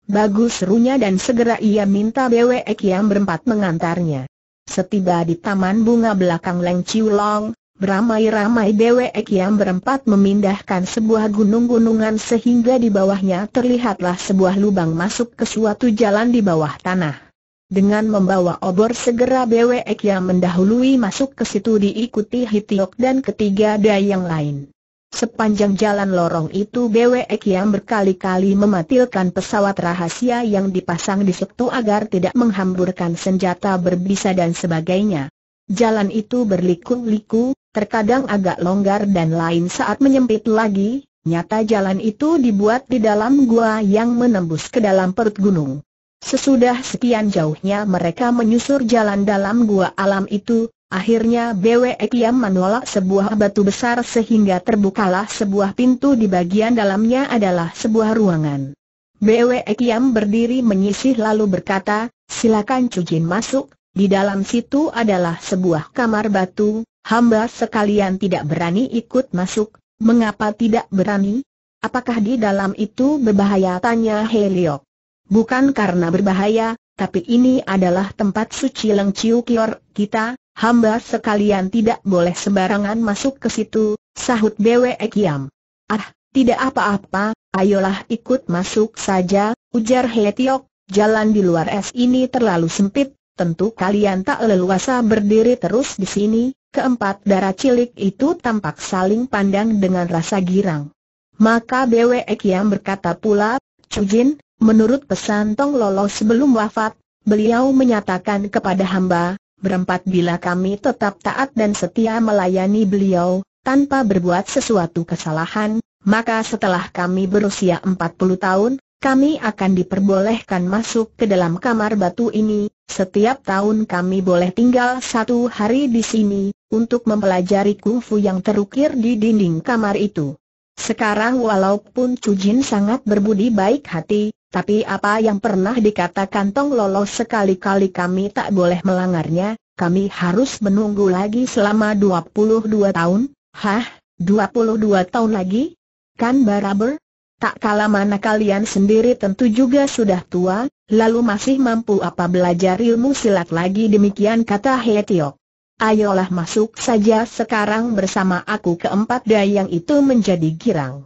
Bagus serunya dan segera ia minta BWE yang berempat mengantarnya. Setiba di taman bunga belakang Leng Chiu Long, beramai-ramai BWE yang berempat memindahkan sebuah gunung-gunungan sehingga di bawahnya terlihatlah sebuah lubang masuk ke suatu jalan di bawah tanah. Dengan membawa obor segera BWE yang mendahului masuk ke situ diikuti Hitiok dan ketiga dayang lain. Sepanjang jalan lorong itu BWE yang berkali-kali mematilkan pesawat rahasia yang dipasang di situ agar tidak menghamburkan senjata berbisa dan sebagainya. Jalan itu berliku-liku, terkadang agak longgar dan lain saat menyempit lagi, nyata jalan itu dibuat di dalam gua yang menembus ke dalam perut gunung. Sesudah sekian jauhnya mereka menyusur jalan dalam gua alam itu, Akhirnya Bwe Kiam menolak sebuah batu besar sehingga terbukalah sebuah pintu di bagian dalamnya adalah sebuah ruangan. Bwe Kiam berdiri menyisih lalu berkata, silakan Cujin masuk, di dalam situ adalah sebuah kamar batu, hamba sekalian tidak berani ikut masuk, mengapa tidak berani? Apakah di dalam itu berbahaya tanya Helio. Bukan karena berbahaya, tapi ini adalah tempat suci Leng Chiu Kior kita, Hamba sekalian tidak boleh sembarangan masuk ke situ, sahut Bwe Kiam. Ah, tidak apa-apa, ayolah ikut masuk saja, ujar Hetiok, jalan di luar es ini terlalu sempit, tentu kalian tak leluasa berdiri terus di sini, keempat darah cilik itu tampak saling pandang dengan rasa girang. Maka Bwe Kiam berkata pula, Cujin, menurut pesan Tong Lolo sebelum wafat, beliau menyatakan kepada hamba, berempat bila kami tetap taat dan setia melayani beliau, tanpa berbuat sesuatu kesalahan, maka setelah kami berusia 40 tahun, kami akan diperbolehkan masuk ke dalam kamar batu ini. Setiap tahun kami boleh tinggal satu hari di sini, untuk mempelajari kungfu yang terukir di dinding kamar itu. Sekarang walaupun Cujin sangat berbudi baik hati, tapi apa yang pernah dikatakan Tong Lolo sekali-kali kami tak boleh melanggarnya, kami harus menunggu lagi selama 22 tahun? Hah, 22 tahun lagi? Kan Barabar? Tak kala mana kalian sendiri tentu juga sudah tua, lalu masih mampu apa belajar ilmu silat lagi demikian kata Hetiok. Ayolah masuk saja sekarang bersama aku keempat dayang itu menjadi girang.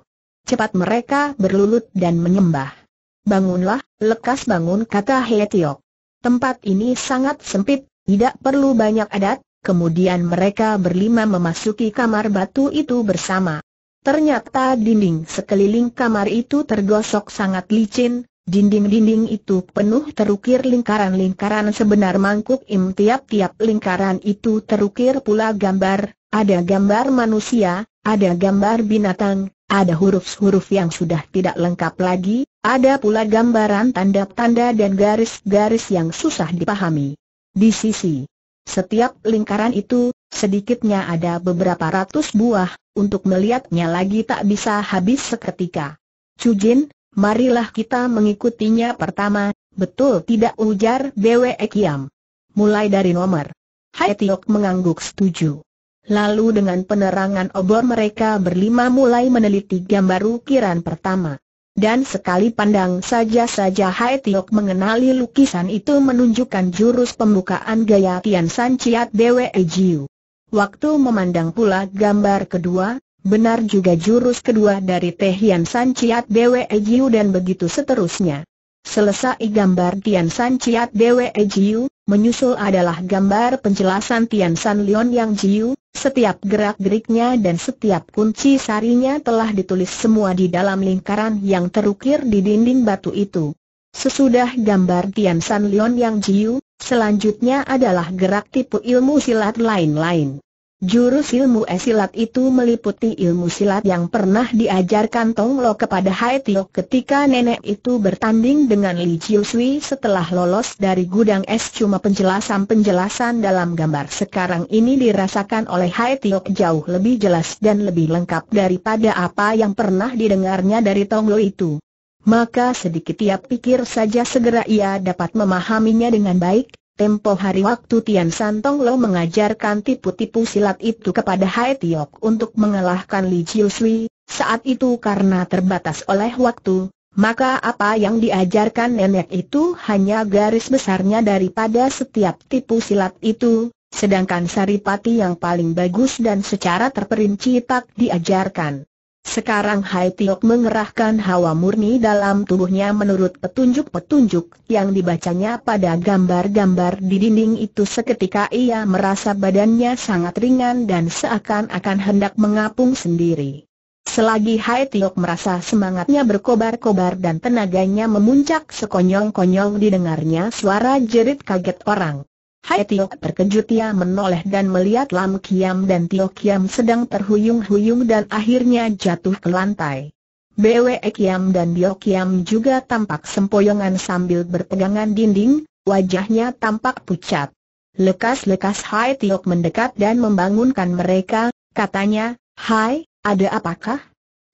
Cepat mereka berlulut dan menyembah. Bangunlah, lekas bangun kata Hetiok. Tempat ini sangat sempit, tidak perlu banyak adat, kemudian mereka berlima memasuki kamar batu itu bersama. Ternyata dinding sekeliling kamar itu tergosok sangat licin, dinding-dinding itu penuh terukir lingkaran-lingkaran sebenar mangkuk im tiap-tiap lingkaran itu terukir pula gambar, ada gambar manusia, ada gambar binatang, ada huruf-huruf yang sudah tidak lengkap lagi, ada pula gambaran tanda-tanda dan garis-garis yang susah dipahami. Di sisi setiap lingkaran itu, sedikitnya ada beberapa ratus buah, untuk melihatnya lagi tak bisa habis seketika. Cujin, marilah kita mengikutinya pertama, betul tidak ujar Bwe Kiam. Mulai dari nomor. Hai Tiok mengangguk setuju. Lalu dengan penerangan obor mereka berlima mulai meneliti gambar ukiran pertama dan sekali pandang saja-saja Hai Tiok mengenali lukisan itu menunjukkan jurus pembukaan gaya Tian San Chiat Dewe Ejiu. Waktu memandang pula gambar kedua, benar juga jurus kedua dari Teh Tian San Chiat Dewe Ejiu dan begitu seterusnya. Selesai gambar Tian San Chiat Dewe Ejiu, Menyusul adalah gambar penjelasan Tian San Leon Yang Jiu, setiap gerak-geriknya dan setiap kunci sarinya telah ditulis semua di dalam lingkaran yang terukir di dinding batu itu. Sesudah gambar Tian San Leon Yang Jiu, selanjutnya adalah gerak tipu ilmu silat lain-lain. Jurus ilmu esilat itu meliputi ilmu silat yang pernah diajarkan Tong Lo kepada Hai Tio ketika nenek itu bertanding dengan Li Chiu Sui setelah lolos dari gudang es cuma penjelasan-penjelasan dalam gambar sekarang ini dirasakan oleh Hai Tio jauh lebih jelas dan lebih lengkap daripada apa yang pernah didengarnya dari Tong Lo itu. Maka sedikit ia pikir saja segera ia dapat memahaminya dengan baik, Tempo hari waktu Tian Santong Lo mengajarkan tipu-tipu silat itu kepada Hai Tiok untuk mengalahkan Li Jiu Sui, saat itu karena terbatas oleh waktu, maka apa yang diajarkan nenek itu hanya garis besarnya daripada setiap tipu silat itu, sedangkan saripati yang paling bagus dan secara terperinci tak diajarkan. Sekarang Hai Tiok mengerahkan hawa murni dalam tubuhnya menurut petunjuk-petunjuk yang dibacanya pada gambar-gambar di dinding itu seketika ia merasa badannya sangat ringan dan seakan-akan hendak mengapung sendiri. Selagi Hai Tiok merasa semangatnya berkobar-kobar dan tenaganya memuncak sekonyong-konyong didengarnya suara jerit kaget orang. Hai eh, Tio terkejut ia menoleh dan melihat Lam Kiam dan Tio Kiam sedang terhuyung-huyung dan akhirnya jatuh ke lantai. Bwe Kiam dan Tio Kiam juga tampak sempoyongan sambil berpegangan dinding, wajahnya tampak pucat. Lekas-lekas Hai Tio mendekat dan membangunkan mereka, katanya, Hai, ada apakah?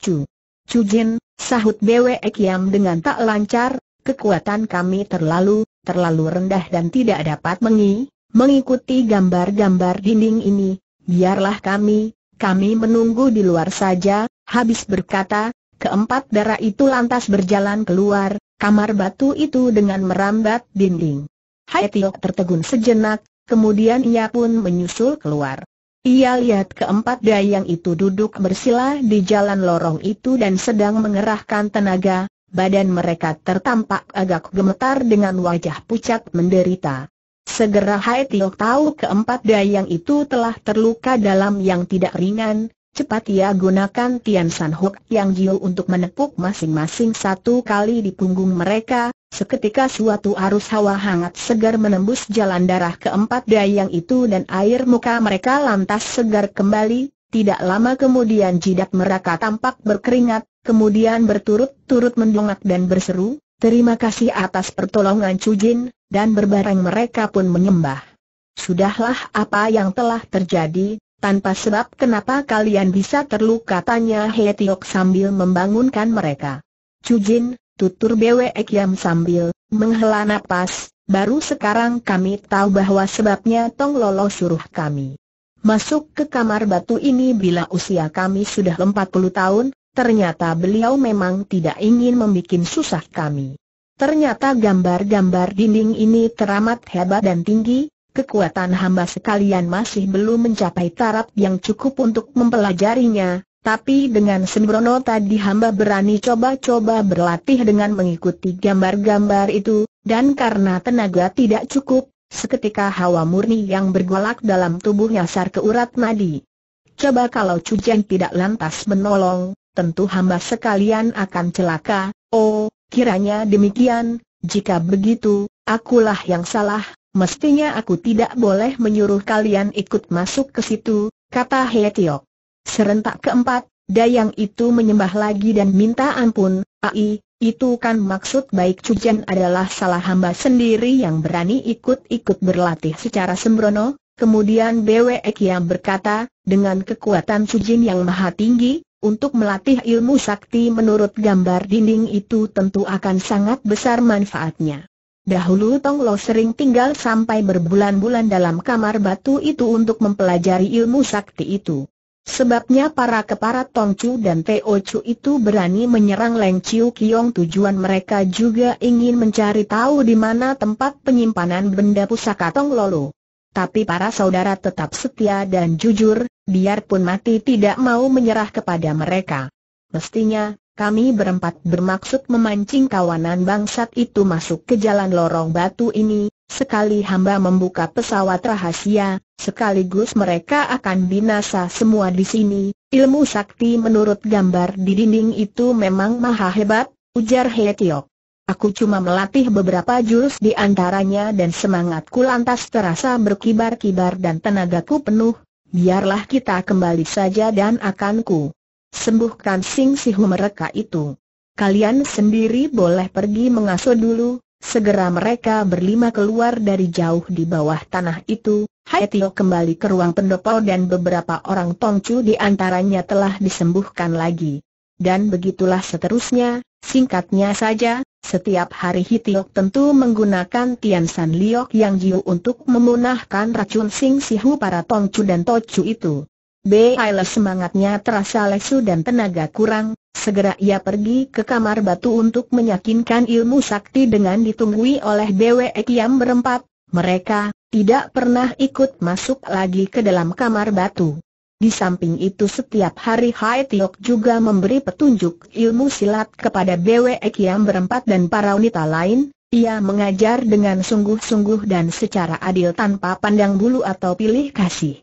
Cu. Cu Jin, sahut Bwe Kiam dengan tak lancar, kekuatan kami terlalu, terlalu rendah dan tidak dapat mengi, mengikuti gambar-gambar dinding ini, biarlah kami, kami menunggu di luar saja, habis berkata, keempat darah itu lantas berjalan keluar, kamar batu itu dengan merambat dinding. Hai Tiok tertegun sejenak, kemudian ia pun menyusul keluar. Ia lihat keempat dayang itu duduk bersila di jalan lorong itu dan sedang mengerahkan tenaga, badan mereka tertampak agak gemetar dengan wajah pucat menderita. Segera Hai Tiok tahu keempat dayang itu telah terluka dalam yang tidak ringan, cepat ia gunakan Tian San Hook yang Jiu untuk menepuk masing-masing satu kali di punggung mereka, seketika suatu arus hawa hangat segar menembus jalan darah keempat dayang itu dan air muka mereka lantas segar kembali, tidak lama kemudian jidat mereka tampak berkeringat, kemudian berturut-turut mendongak dan berseru, terima kasih atas pertolongan Cujin, dan berbareng mereka pun menyembah. Sudahlah apa yang telah terjadi, tanpa sebab kenapa kalian bisa terluka tanya He sambil membangunkan mereka. Cujin, tutur Bwe Ekyam sambil menghela napas, baru sekarang kami tahu bahwa sebabnya Tong Lolo suruh kami. Masuk ke kamar batu ini bila usia kami sudah 40 tahun, ternyata beliau memang tidak ingin membuat susah kami. Ternyata gambar-gambar dinding ini teramat hebat dan tinggi, kekuatan hamba sekalian masih belum mencapai taraf yang cukup untuk mempelajarinya, tapi dengan sembrono tadi hamba berani coba-coba berlatih dengan mengikuti gambar-gambar itu, dan karena tenaga tidak cukup, Seketika hawa murni yang bergolak dalam tubuhnya sar ke urat nadi. Coba kalau cujen tidak lantas menolong, tentu hamba sekalian akan celaka, oh, kiranya demikian, jika begitu, akulah yang salah, mestinya aku tidak boleh menyuruh kalian ikut masuk ke situ, kata He Serentak keempat, Dayang itu menyembah lagi dan minta ampun, Ai, itu kan maksud baik Cujan adalah salah hamba sendiri yang berani ikut-ikut berlatih secara sembrono, kemudian Bwe yang berkata, dengan kekuatan sujin yang maha tinggi, untuk melatih ilmu sakti menurut gambar dinding itu tentu akan sangat besar manfaatnya. Dahulu Tong Lo sering tinggal sampai berbulan-bulan dalam kamar batu itu untuk mempelajari ilmu sakti itu. Sebabnya para keparat Tongcu dan Teochu itu berani menyerang Leng Chiu Kiong tujuan mereka juga ingin mencari tahu di mana tempat penyimpanan benda pusaka Tong Lolo. Tapi para saudara tetap setia dan jujur, biarpun mati tidak mau menyerah kepada mereka. Mestinya, kami berempat bermaksud memancing kawanan bangsat itu masuk ke jalan lorong batu ini, Sekali hamba membuka pesawat rahasia, sekaligus mereka akan binasa semua di sini. Ilmu sakti menurut gambar di dinding itu memang maha hebat, ujar He Tiok. Aku cuma melatih beberapa jurus di antaranya dan semangatku lantas terasa berkibar-kibar dan tenagaku penuh. Biarlah kita kembali saja dan akan ku sembuhkan sing sihu mereka itu. Kalian sendiri boleh pergi mengasuh dulu, Segera mereka berlima keluar dari jauh di bawah tanah itu, Hai Tio kembali ke ruang pendopo dan beberapa orang Tongcu di antaranya telah disembuhkan lagi. Dan begitulah seterusnya, singkatnya saja, setiap hari Hitiok tentu menggunakan Tian San Liok Yang Jiu untuk memunahkan racun Sing Sihu para Tongcu dan Tocu itu. Bila semangatnya terasa lesu dan tenaga kurang, segera ia pergi ke kamar batu untuk menyakinkan ilmu sakti dengan ditunggui oleh Dewi Ekiam berempat. Mereka tidak pernah ikut masuk lagi ke dalam kamar batu. Di samping itu setiap hari Hai Tiok juga memberi petunjuk ilmu silat kepada Dewi Ekiam berempat dan para wanita lain. Ia mengajar dengan sungguh-sungguh dan secara adil tanpa pandang bulu atau pilih kasih.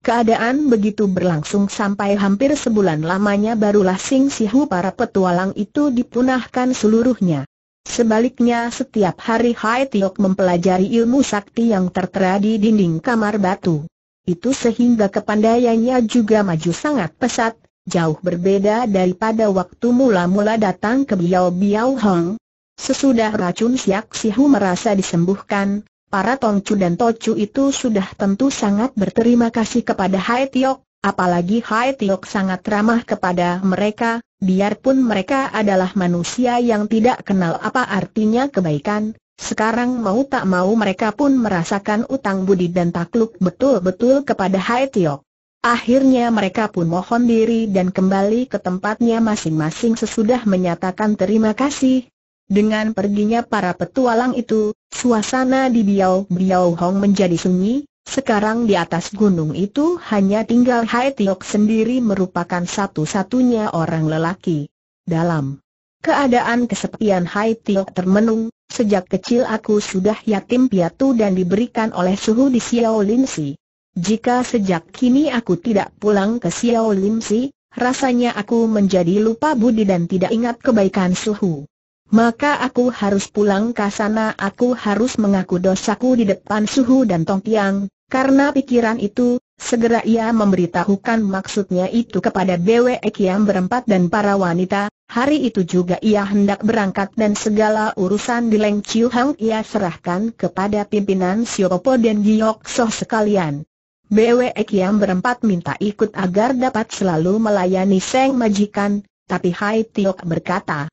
Keadaan begitu berlangsung sampai hampir sebulan lamanya barulah Sing Sihu para petualang itu dipunahkan seluruhnya. Sebaliknya setiap hari Hai Tiok mempelajari ilmu sakti yang tertera di dinding kamar batu. Itu sehingga kepandaiannya juga maju sangat pesat, jauh berbeda daripada waktu mula-mula datang ke Biao Biao Hong. Sesudah racun Siak Sihu merasa disembuhkan, Para Tongcu dan Tocu itu sudah tentu sangat berterima kasih kepada Hai Tiok, apalagi Hai Tiok sangat ramah kepada mereka, biarpun mereka adalah manusia yang tidak kenal apa artinya kebaikan, sekarang mau tak mau mereka pun merasakan utang budi dan takluk betul-betul kepada Hai Tiok. Akhirnya mereka pun mohon diri dan kembali ke tempatnya masing-masing sesudah menyatakan terima kasih, dengan perginya para petualang itu, suasana di Biao Biao Hong menjadi sunyi, sekarang di atas gunung itu hanya tinggal Hai Tiok sendiri merupakan satu-satunya orang lelaki. Dalam keadaan kesepian Hai Tiok termenung, sejak kecil aku sudah yatim piatu dan diberikan oleh suhu di Xiaolin Si. Jika sejak kini aku tidak pulang ke Xiaolin Si, rasanya aku menjadi lupa budi dan tidak ingat kebaikan suhu. Maka aku harus pulang ke sana aku harus mengaku dosaku di depan suhu dan Tong Tiang, karena pikiran itu, segera ia memberitahukan maksudnya itu kepada BW Kiam berempat dan para wanita, hari itu juga ia hendak berangkat dan segala urusan di Leng Chiu Hang ia serahkan kepada pimpinan Siopo dan Giok Soh sekalian. BW Kiam berempat minta ikut agar dapat selalu melayani Seng Majikan, tapi Hai Tiok berkata,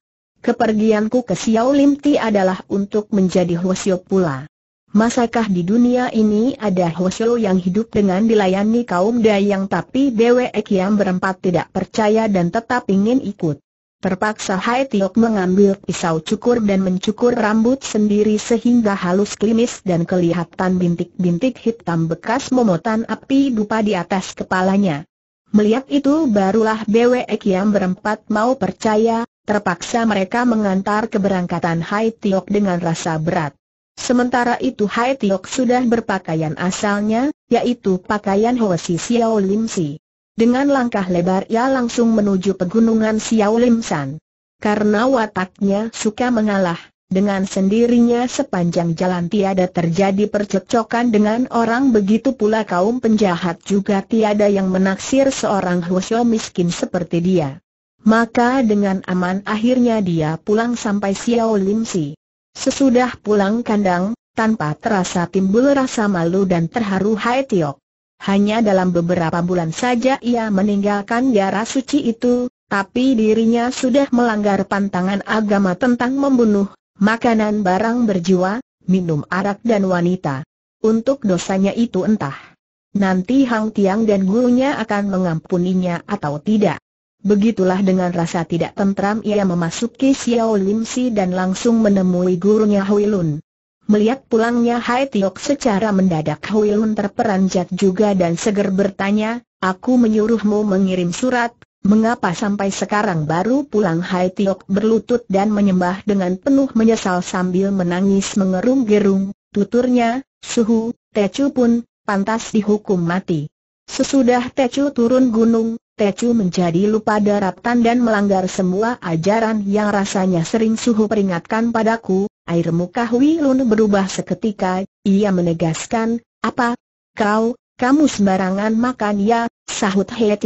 Kepergianku ke Xiao Lim adalah untuk menjadi Hwasyo pula. Masakah di dunia ini ada Hwasyo yang hidup dengan dilayani kaum dayang tapi dewek yang berempat tidak percaya dan tetap ingin ikut. Terpaksa Hai Tiok mengambil pisau cukur dan mencukur rambut sendiri sehingga halus klimis dan kelihatan bintik-bintik hitam bekas momotan api dupa di atas kepalanya. Melihat itu barulah Bwek yang berempat mau percaya, Terpaksa mereka mengantar keberangkatan Hai Tiok dengan rasa berat. Sementara itu Hai Tiok sudah berpakaian asalnya, yaitu pakaian Hosi Xiao Lim Si. Dengan langkah lebar ia langsung menuju pegunungan Xiao Lim San. Karena wataknya suka mengalah, dengan sendirinya sepanjang jalan tiada terjadi percekcokan dengan orang begitu pula kaum penjahat juga tiada yang menaksir seorang Hwasyo miskin seperti dia. Maka dengan aman akhirnya dia pulang sampai Xiao Lim Si. Sesudah pulang kandang, tanpa terasa timbul rasa malu dan terharu Hai Tiok. Hanya dalam beberapa bulan saja ia meninggalkan darah suci itu, tapi dirinya sudah melanggar pantangan agama tentang membunuh, makanan barang berjiwa, minum arak dan wanita. Untuk dosanya itu entah. Nanti Hang Tiang dan gurunya akan mengampuninya atau tidak. Begitulah dengan rasa tidak tentram ia memasuki Xiao Lim Si dan langsung menemui gurunya Hui Lun. Melihat pulangnya Hai Tiok secara mendadak Hui Lun terperanjat juga dan seger bertanya, Aku menyuruhmu mengirim surat, mengapa sampai sekarang baru pulang Hai Tiok berlutut dan menyembah dengan penuh menyesal sambil menangis mengerung-gerung, tuturnya, Suhu, Tecu pun, pantas dihukum mati. Sesudah Tecu turun gunung, Tecu menjadi lupa daratan dan melanggar semua ajaran yang rasanya sering suhu peringatkan padaku, air muka Hui berubah seketika, ia menegaskan, apa? Kau, kamu sembarangan makan ya, sahut He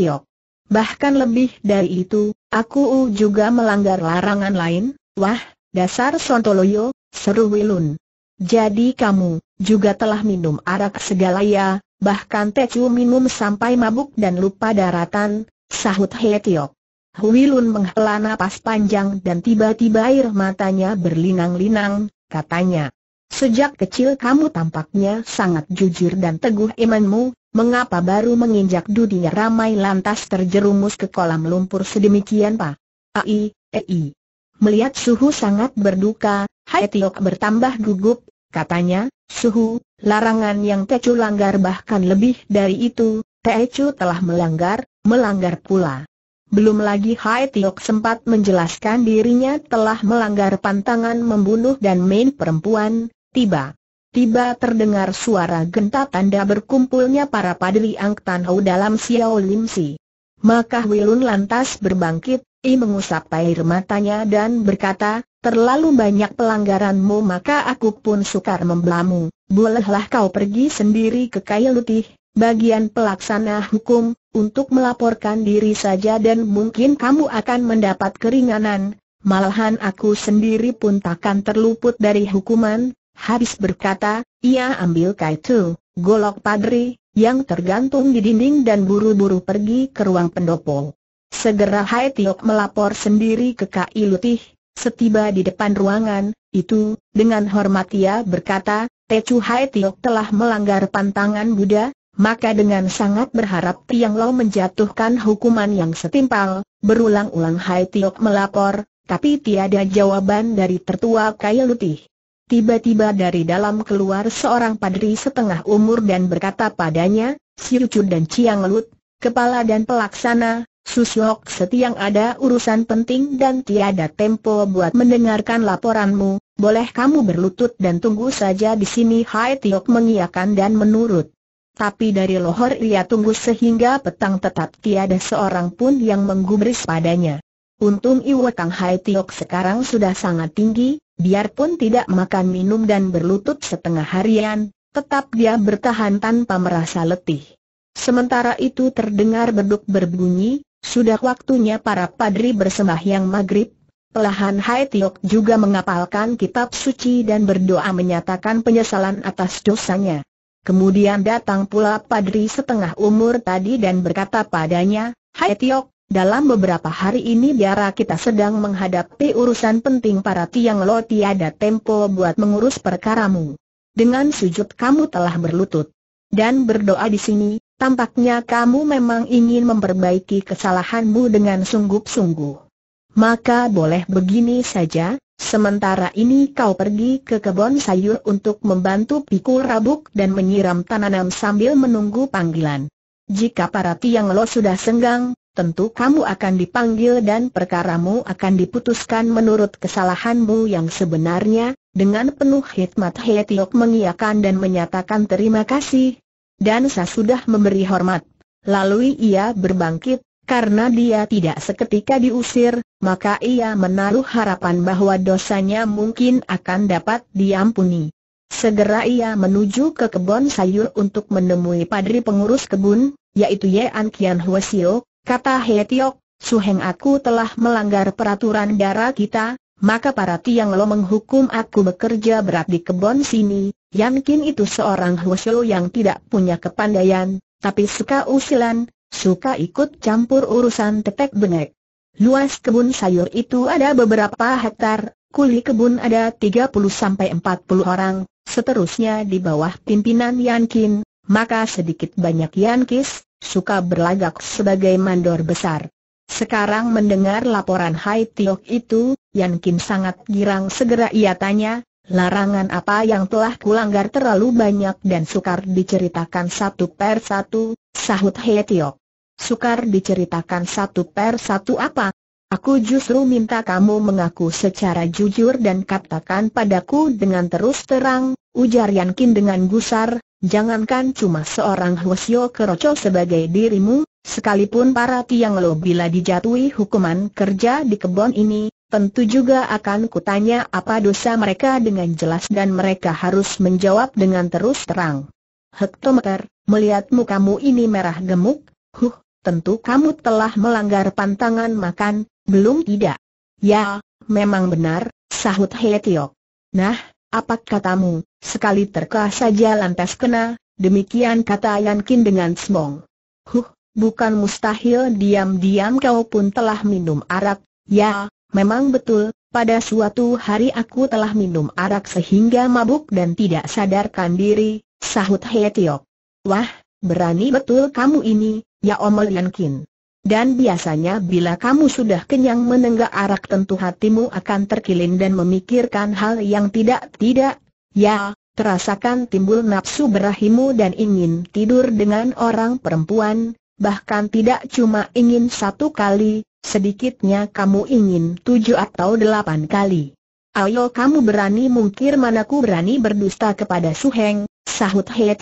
Bahkan lebih dari itu, aku juga melanggar larangan lain, wah, dasar Sontoloyo, seru Wilun. Jadi kamu, juga telah minum arak segala ya, Bahkan Tecu minum sampai mabuk dan lupa daratan, sahut He Tiok. Hui menghela napas panjang dan tiba-tiba air matanya berlinang-linang, katanya. Sejak kecil kamu tampaknya sangat jujur dan teguh imanmu, mengapa baru menginjak dunia ramai lantas terjerumus ke kolam lumpur sedemikian pak? Ai, ei. Melihat suhu sangat berduka, Hai Tiok bertambah gugup, katanya, Suhu, larangan yang Tecu langgar bahkan lebih dari itu, Tecu telah melanggar, melanggar pula. Belum lagi Hai Tiok sempat menjelaskan dirinya telah melanggar pantangan membunuh dan main perempuan, tiba. Tiba terdengar suara genta tanda berkumpulnya para padri Tan Hau dalam Xiao Lim Si. Maka Wilun lantas berbangkit, I mengusap air matanya dan berkata, terlalu banyak pelanggaranmu maka aku pun sukar membelamu, bolehlah kau pergi sendiri ke Kailutih, bagian pelaksana hukum, untuk melaporkan diri saja dan mungkin kamu akan mendapat keringanan, malahan aku sendiri pun takkan terluput dari hukuman, habis berkata, ia ambil kaitu, golok padri, yang tergantung di dinding dan buru-buru pergi ke ruang pendopo. Segera Hai Tiok melapor sendiri ke Kailutih. Setiba di depan ruangan, itu, dengan hormat ia berkata, Chu Hai Tiok telah melanggar pantangan Buddha, maka dengan sangat berharap Tiang Lo menjatuhkan hukuman yang setimpal, berulang-ulang Hai Tiok melapor, tapi tiada jawaban dari tertua Kail Lutih. Tiba-tiba dari dalam keluar seorang padri setengah umur dan berkata padanya, Siucu dan Ciang Lut, kepala dan pelaksana, Susyok setiang ada urusan penting dan tiada tempo buat mendengarkan laporanmu, boleh kamu berlutut dan tunggu saja di sini Hai Tiok mengiyakan dan menurut. Tapi dari lohor ia tunggu sehingga petang tetap tiada seorang pun yang menggubris padanya. Untung Iwa Kang Hai Tiok sekarang sudah sangat tinggi, biarpun tidak makan minum dan berlutut setengah harian, tetap dia bertahan tanpa merasa letih. Sementara itu terdengar beduk berbunyi, sudah waktunya para padri bersembahyang maghrib, Pelahan Hai Tiok juga mengapalkan kitab suci dan berdoa menyatakan penyesalan atas dosanya. Kemudian datang pula padri setengah umur tadi dan berkata padanya, Hai Tiok, dalam beberapa hari ini biara kita sedang menghadapi urusan penting para tiang lo tiada tempo buat mengurus perkaramu. Dengan sujud kamu telah berlutut dan berdoa di sini, tampaknya kamu memang ingin memperbaiki kesalahanmu dengan sungguh-sungguh. Maka boleh begini saja, sementara ini kau pergi ke kebun sayur untuk membantu pikul rabuk dan menyiram tanaman sambil menunggu panggilan. Jika para tiang lo sudah senggang, tentu kamu akan dipanggil dan perkaramu akan diputuskan menurut kesalahanmu yang sebenarnya, dengan penuh hikmat Hetiok mengiakan dan menyatakan terima kasih, dan sudah memberi hormat. Lalu ia berbangkit, karena dia tidak seketika diusir, maka ia menaruh harapan bahwa dosanya mungkin akan dapat diampuni. Segera ia menuju ke kebun sayur untuk menemui padri pengurus kebun, yaitu Ye An Kian Huasio, kata He Tiok, Suheng aku telah melanggar peraturan darah kita, maka para Tiang Lo menghukum aku bekerja berat di kebun sini, Yan Kin itu seorang Huosho yang tidak punya kepandaian, tapi suka usilan, suka ikut campur urusan tetek bengek. Luas kebun sayur itu ada beberapa hektar, kuli kebun ada 30-40 orang, seterusnya di bawah pimpinan Yan Kin, maka sedikit banyak Yan Kis, suka berlagak sebagai mandor besar. Sekarang mendengar laporan Hai Tiok itu, Yan Kim sangat girang segera ia tanya, larangan apa yang telah kulanggar terlalu banyak dan sukar diceritakan satu per satu, sahut Hai Tiok. Sukar diceritakan satu per satu apa? Aku justru minta kamu mengaku secara jujur dan katakan padaku dengan terus terang, ujar Yan Kim dengan gusar, jangankan cuma seorang Hwasyo Kerocho sebagai dirimu, Sekalipun para Tiang Lo bila dijatuhi hukuman kerja di kebun ini, tentu juga akan kutanya apa dosa mereka dengan jelas dan mereka harus menjawab dengan terus terang. Hektometer, melihat mukamu ini merah gemuk, huh, tentu kamu telah melanggar pantangan makan, belum tidak? Ya, memang benar, sahut Hetiok. Nah, apa katamu, sekali terkah saja lantas kena, demikian kata Yankin dengan semong. Huh, bukan mustahil diam-diam kau pun telah minum arak, ya, memang betul, pada suatu hari aku telah minum arak sehingga mabuk dan tidak sadarkan diri, sahut Hetiok. Wah, berani betul kamu ini, ya Omel Yankin. Dan biasanya bila kamu sudah kenyang menenggak arak tentu hatimu akan terkilin dan memikirkan hal yang tidak-tidak. Ya, terasakan timbul nafsu berahimu dan ingin tidur dengan orang perempuan, bahkan tidak cuma ingin satu kali, sedikitnya kamu ingin tujuh atau delapan kali. Ayo kamu berani mungkir manaku berani berdusta kepada Su Heng? sahut He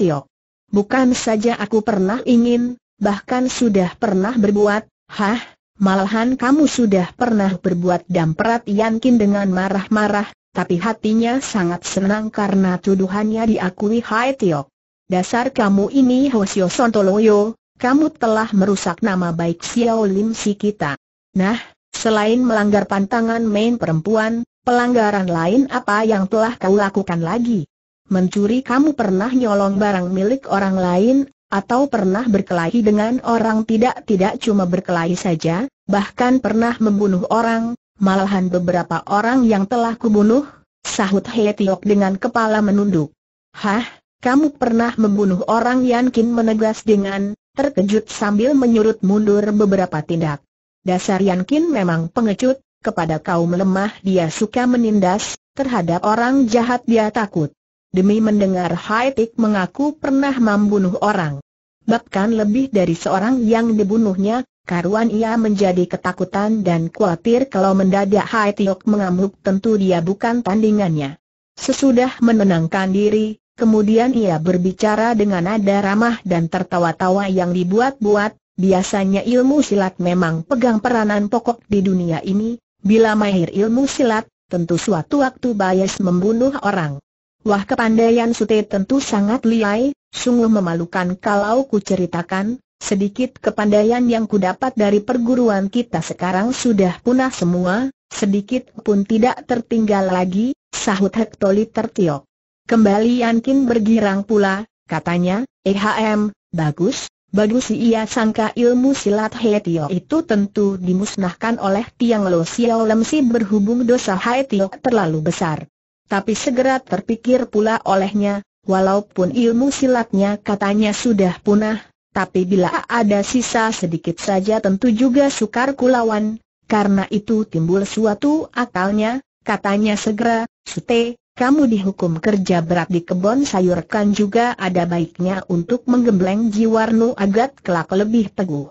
Bukan saja aku pernah ingin, bahkan sudah pernah berbuat, hah, malahan kamu sudah pernah berbuat dan perhatiankin dengan marah-marah, tapi hatinya sangat senang karena tuduhannya diakui Hai Tiok. Dasar kamu ini Hosio Sontoloyo, kamu telah merusak nama baik Xiao Lim Si kita. Nah, selain melanggar pantangan main perempuan, pelanggaran lain apa yang telah kau lakukan lagi? Mencuri kamu pernah nyolong barang milik orang lain, atau pernah berkelahi dengan orang tidak-tidak cuma berkelahi saja, bahkan pernah membunuh orang, malahan beberapa orang yang telah kubunuh, sahut He dengan kepala menunduk. Hah, kamu pernah membunuh orang Yan Kin menegas dengan, terkejut sambil menyurut mundur beberapa tindak. Dasar Yan memang pengecut, kepada kaum lemah dia suka menindas, terhadap orang jahat dia takut. Demi mendengar Haitik mengaku pernah membunuh orang. Bahkan lebih dari seorang yang dibunuhnya, karuan ia menjadi ketakutan dan khawatir kalau mendadak Hai mengamuk tentu dia bukan tandingannya. Sesudah menenangkan diri, Kemudian ia berbicara dengan nada ramah dan tertawa-tawa yang dibuat-buat, biasanya ilmu silat memang pegang peranan pokok di dunia ini, bila mahir ilmu silat, tentu suatu waktu bias membunuh orang. Wah kepandaian Sute tentu sangat liai, sungguh memalukan kalau ku ceritakan, sedikit kepandaian yang ku dapat dari perguruan kita sekarang sudah punah semua, sedikit pun tidak tertinggal lagi, sahut Hektoli tertiok. Kembali Yan bergirang pula, katanya, EHM, bagus, bagus ia sangka ilmu silat He Tio itu tentu dimusnahkan oleh Tiang Lo Xiao Lem si berhubung dosa He Tio terlalu besar. Tapi segera terpikir pula olehnya, walaupun ilmu silatnya katanya sudah punah, tapi bila ada sisa sedikit saja tentu juga sukar kulawan, karena itu timbul suatu akalnya, katanya segera, Sute, kamu dihukum kerja berat di kebun sayur kan juga ada baiknya untuk menggembleng Jiwarno agar kelak lebih teguh.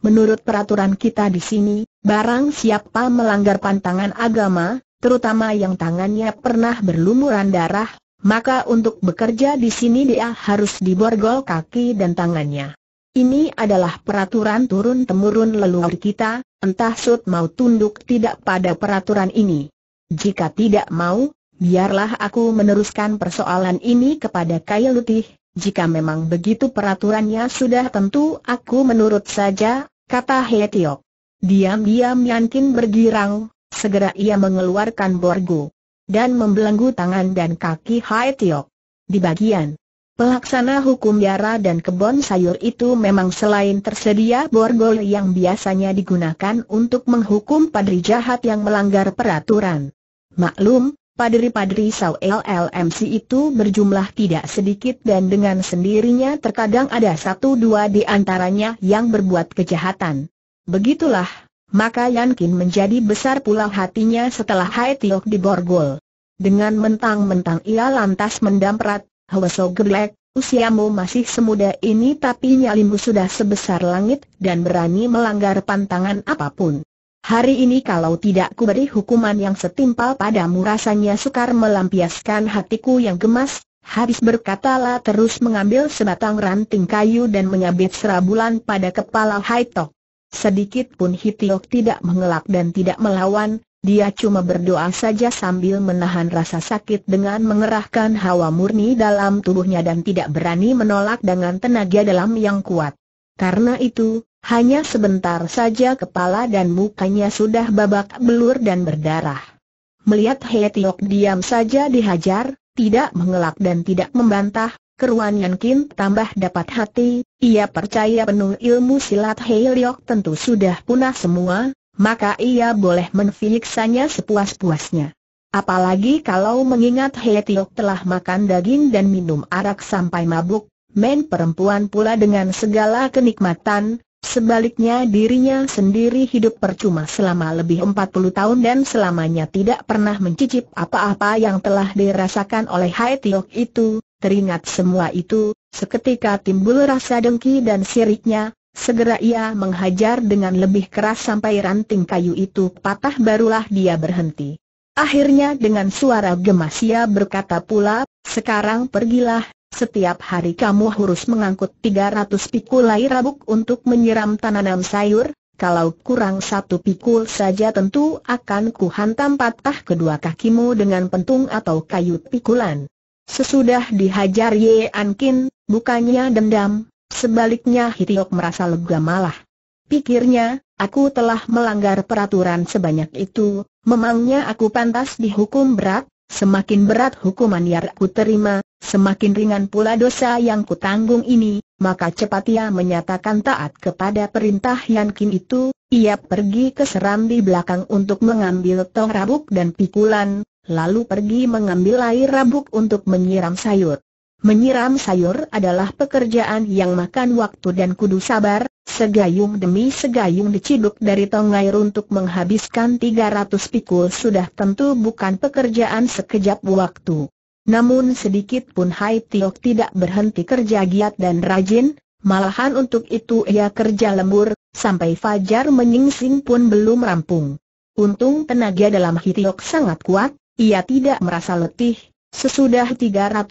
Menurut peraturan kita di sini, barang siapa melanggar pantangan agama, terutama yang tangannya pernah berlumuran darah, maka untuk bekerja di sini dia harus diborgol kaki dan tangannya. Ini adalah peraturan turun-temurun leluhur kita, entah sud mau tunduk tidak pada peraturan ini. Jika tidak mau, Biarlah aku meneruskan persoalan ini kepada Kailuti Lutih, jika memang begitu peraturannya sudah tentu aku menurut saja, kata He Diam-diam Yankin bergirang, segera ia mengeluarkan borgo dan membelenggu tangan dan kaki Hai Di bagian pelaksana hukum biara dan kebon sayur itu memang selain tersedia borgol yang biasanya digunakan untuk menghukum padri jahat yang melanggar peraturan. Maklum, Padri-padri Sao LLMC itu berjumlah tidak sedikit dan dengan sendirinya terkadang ada satu dua di antaranya yang berbuat kejahatan. Begitulah, maka Yankin menjadi besar pula hatinya setelah Hai Tiok diborgol. Dengan mentang-mentang ia lantas mendamprat, Hweso Gerlek, usiamu masih semuda ini tapi nyalimu sudah sebesar langit dan berani melanggar pantangan apapun. Hari ini kalau tidak ku beri hukuman yang setimpal padamu rasanya sukar melampiaskan hatiku yang gemas, habis berkatalah terus mengambil sebatang ranting kayu dan menyabit serabulan pada kepala Haitok. Sedikit pun Hitiok tidak mengelak dan tidak melawan, dia cuma berdoa saja sambil menahan rasa sakit dengan mengerahkan hawa murni dalam tubuhnya dan tidak berani menolak dengan tenaga dalam yang kuat. Karena itu, hanya sebentar saja kepala dan mukanya sudah babak belur dan berdarah. Melihat He Tiok diam saja dihajar, tidak mengelak dan tidak membantah, Keruan Yan Kin tambah dapat hati, ia percaya penuh ilmu silat He Tiok tentu sudah punah semua, maka ia boleh menfiksanya sepuas-puasnya. Apalagi kalau mengingat He Tiok telah makan daging dan minum arak sampai mabuk, men perempuan pula dengan segala kenikmatan, Sebaliknya dirinya sendiri hidup percuma selama lebih 40 tahun dan selamanya tidak pernah mencicip apa-apa yang telah dirasakan oleh Hai Tiok itu, teringat semua itu, seketika timbul rasa dengki dan siriknya, segera ia menghajar dengan lebih keras sampai ranting kayu itu patah barulah dia berhenti. Akhirnya dengan suara gemas ia berkata pula, sekarang pergilah, setiap hari kamu harus mengangkut 300 pikul air rabuk untuk menyiram tanaman sayur, kalau kurang satu pikul saja tentu akan kuhantam patah kedua kakimu dengan pentung atau kayu pikulan. Sesudah dihajar Ye Ankin, bukannya dendam, sebaliknya Hityok merasa lega malah. Pikirnya, aku telah melanggar peraturan sebanyak itu, memangnya aku pantas dihukum berat, Semakin berat hukuman yang ku terima, semakin ringan pula dosa yang ku tanggung ini, maka cepat ia menyatakan taat kepada perintah Yan Kin itu, ia pergi ke serambi belakang untuk mengambil tong rabuk dan pikulan, lalu pergi mengambil air rabuk untuk menyiram sayur. Menyiram sayur adalah pekerjaan yang makan waktu dan kudu sabar, segayung demi segayung diciduk dari tongair untuk menghabiskan 300 pikul sudah tentu bukan pekerjaan sekejap waktu. Namun sedikit pun Hai Tiok tidak berhenti kerja giat dan rajin, malahan untuk itu ia kerja lembur, sampai fajar menyingsing pun belum rampung. Untung tenaga dalam Tiok sangat kuat, ia tidak merasa letih, Sesudah 300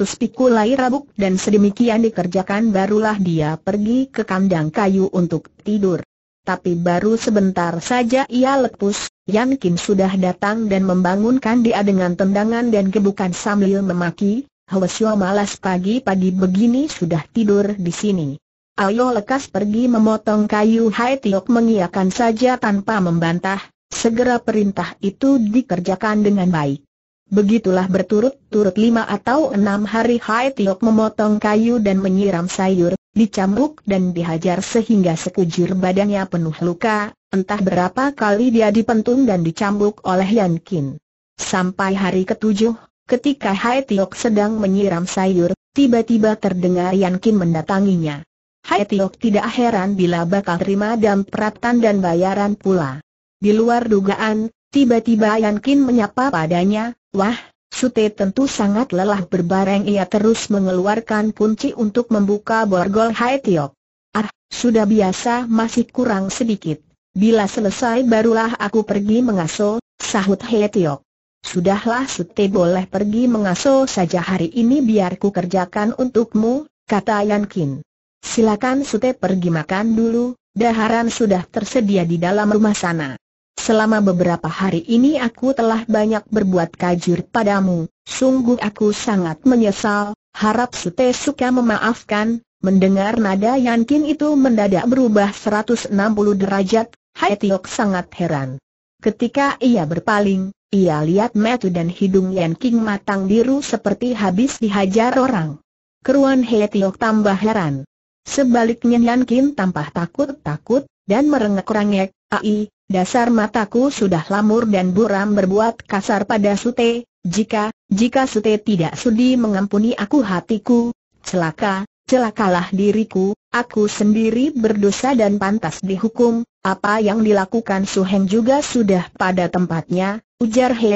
lahir rabuk dan sedemikian dikerjakan barulah dia pergi ke kandang kayu untuk tidur. Tapi baru sebentar saja ia lepus, Yan Kim sudah datang dan membangunkan dia dengan tendangan dan gebukan sambil memaki, Hwasyo malas pagi-pagi begini sudah tidur di sini. Ayo lekas pergi memotong kayu Hai Tiok mengiakan saja tanpa membantah, segera perintah itu dikerjakan dengan baik. Begitulah berturut-turut lima atau enam hari Hai Tiok memotong kayu dan menyiram sayur, dicambuk dan dihajar sehingga sekujur badannya penuh luka, entah berapa kali dia dipentung dan dicambuk oleh Yan Kin. Sampai hari ketujuh, ketika Hai Tiok sedang menyiram sayur, tiba-tiba terdengar Yan Kin mendatanginya. Hai Tiok tidak heran bila bakal terima dan peratan dan bayaran pula. Di luar dugaan, Tiba-tiba Yan Kin menyapa padanya, wah, Sute tentu sangat lelah berbareng ia terus mengeluarkan kunci untuk membuka borgol Hai Tiok. Ah, sudah biasa masih kurang sedikit. Bila selesai barulah aku pergi mengaso, sahut Hai Tiok. Sudahlah Sute boleh pergi mengaso saja hari ini biar ku kerjakan untukmu, kata Yan Kin. Silakan Sute pergi makan dulu, daharan sudah tersedia di dalam rumah sana. Selama beberapa hari ini aku telah banyak berbuat kajur padamu, sungguh aku sangat menyesal, harap Sute suka memaafkan, mendengar nada Yankin itu mendadak berubah 160 derajat, Hai Tiok sangat heran. Ketika ia berpaling, ia lihat metu dan hidung Yankin matang biru seperti habis dihajar orang. Keruan Hai Tiok tambah heran. Sebaliknya Yankin tampak takut-takut, dan merengek-rengek, ai, Dasar mataku sudah lamur dan buram berbuat kasar pada Sute, jika, jika Sute tidak sudi mengampuni aku hatiku, celaka, celakalah diriku, aku sendiri berdosa dan pantas dihukum, apa yang dilakukan Suheng juga sudah pada tempatnya, ujar He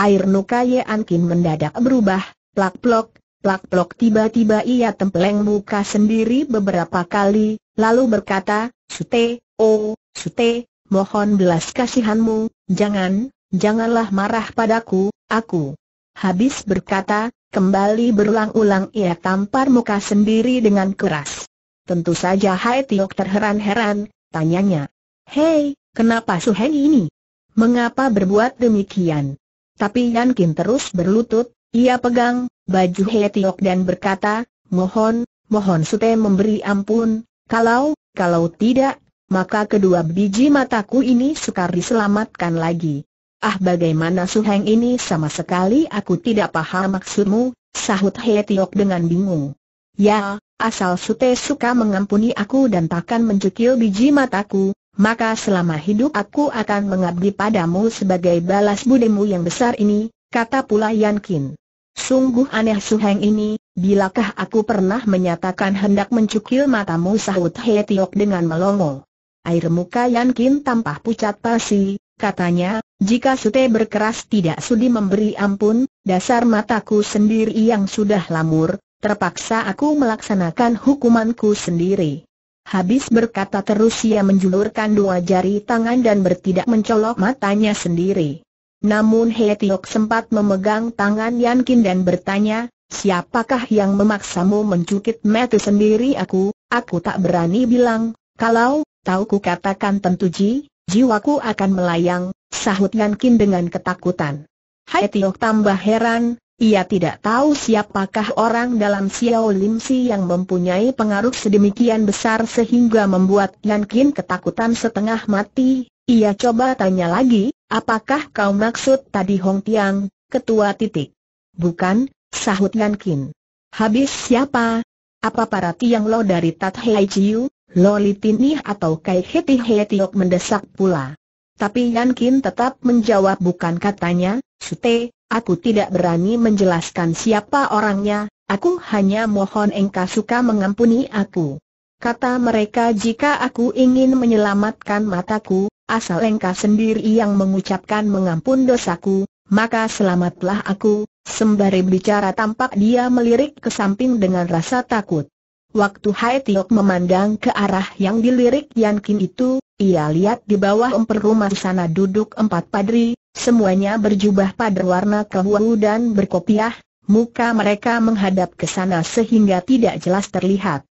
Air nuka Ye Ankin mendadak berubah, plak-plok, plak-plok tiba-tiba ia tempeleng muka sendiri beberapa kali, lalu berkata, Sute, oh, Sute, mohon belas kasihanmu, jangan, janganlah marah padaku, aku. Habis berkata, kembali berulang-ulang ia tampar muka sendiri dengan keras. Tentu saja Hai Tiok terheran-heran, tanyanya. Hei, kenapa Su Heng ini? Mengapa berbuat demikian? Tapi Yan Kim terus berlutut, ia pegang baju Hai Tiok dan berkata, mohon, mohon Teh memberi ampun, kalau, kalau tidak, maka kedua biji mataku ini sukar diselamatkan lagi. Ah bagaimana Suheng ini sama sekali aku tidak paham maksudmu, sahut Hetiok dengan bingung. Ya, asal Sute suka mengampuni aku dan takkan mencukil biji mataku, maka selama hidup aku akan mengabdi padamu sebagai balas budimu yang besar ini, kata pula Yankin. Sungguh aneh Suheng ini, bilakah aku pernah menyatakan hendak mencukil matamu sahut Hetiok dengan melongo. Air muka Yan Kin tampah pucat pasi, katanya, jika Sute berkeras tidak sudi memberi ampun, dasar mataku sendiri yang sudah lamur, terpaksa aku melaksanakan hukumanku sendiri. Habis berkata terus ia menjulurkan dua jari tangan dan bertidak mencolok matanya sendiri. Namun He Tiok sempat memegang tangan Yan Kin dan bertanya, siapakah yang memaksamu mencukit metu sendiri aku, aku tak berani bilang, kalau Tahu ku katakan tentu Ji, jiwaku akan melayang, sahut Ngan Kin dengan ketakutan. Hai Tiok tambah heran, ia tidak tahu siapakah orang dalam Xiao Lim Si yang mempunyai pengaruh sedemikian besar sehingga membuat Ngan Kin ketakutan setengah mati. Ia coba tanya lagi, apakah kau maksud tadi Hong Tiang, ketua titik? Bukan, sahut Ngan Kin. Habis siapa? Apa para Tiang Lo dari Tat Hai Chiu? Loli Tinih atau Kai Heti Hetiok mendesak pula. Tapi Yan Kin tetap menjawab bukan katanya, Sute, aku tidak berani menjelaskan siapa orangnya, aku hanya mohon engkau suka mengampuni aku. Kata mereka jika aku ingin menyelamatkan mataku, asal engkau sendiri yang mengucapkan mengampun dosaku, maka selamatlah aku, sembari bicara tampak dia melirik ke samping dengan rasa takut. Waktu Hai Tiok memandang ke arah yang dilirik Yan Kin itu, ia lihat di bawah emper rumah sana duduk empat padri, semuanya berjubah pada warna kehuau dan berkopiah, muka mereka menghadap ke sana sehingga tidak jelas terlihat.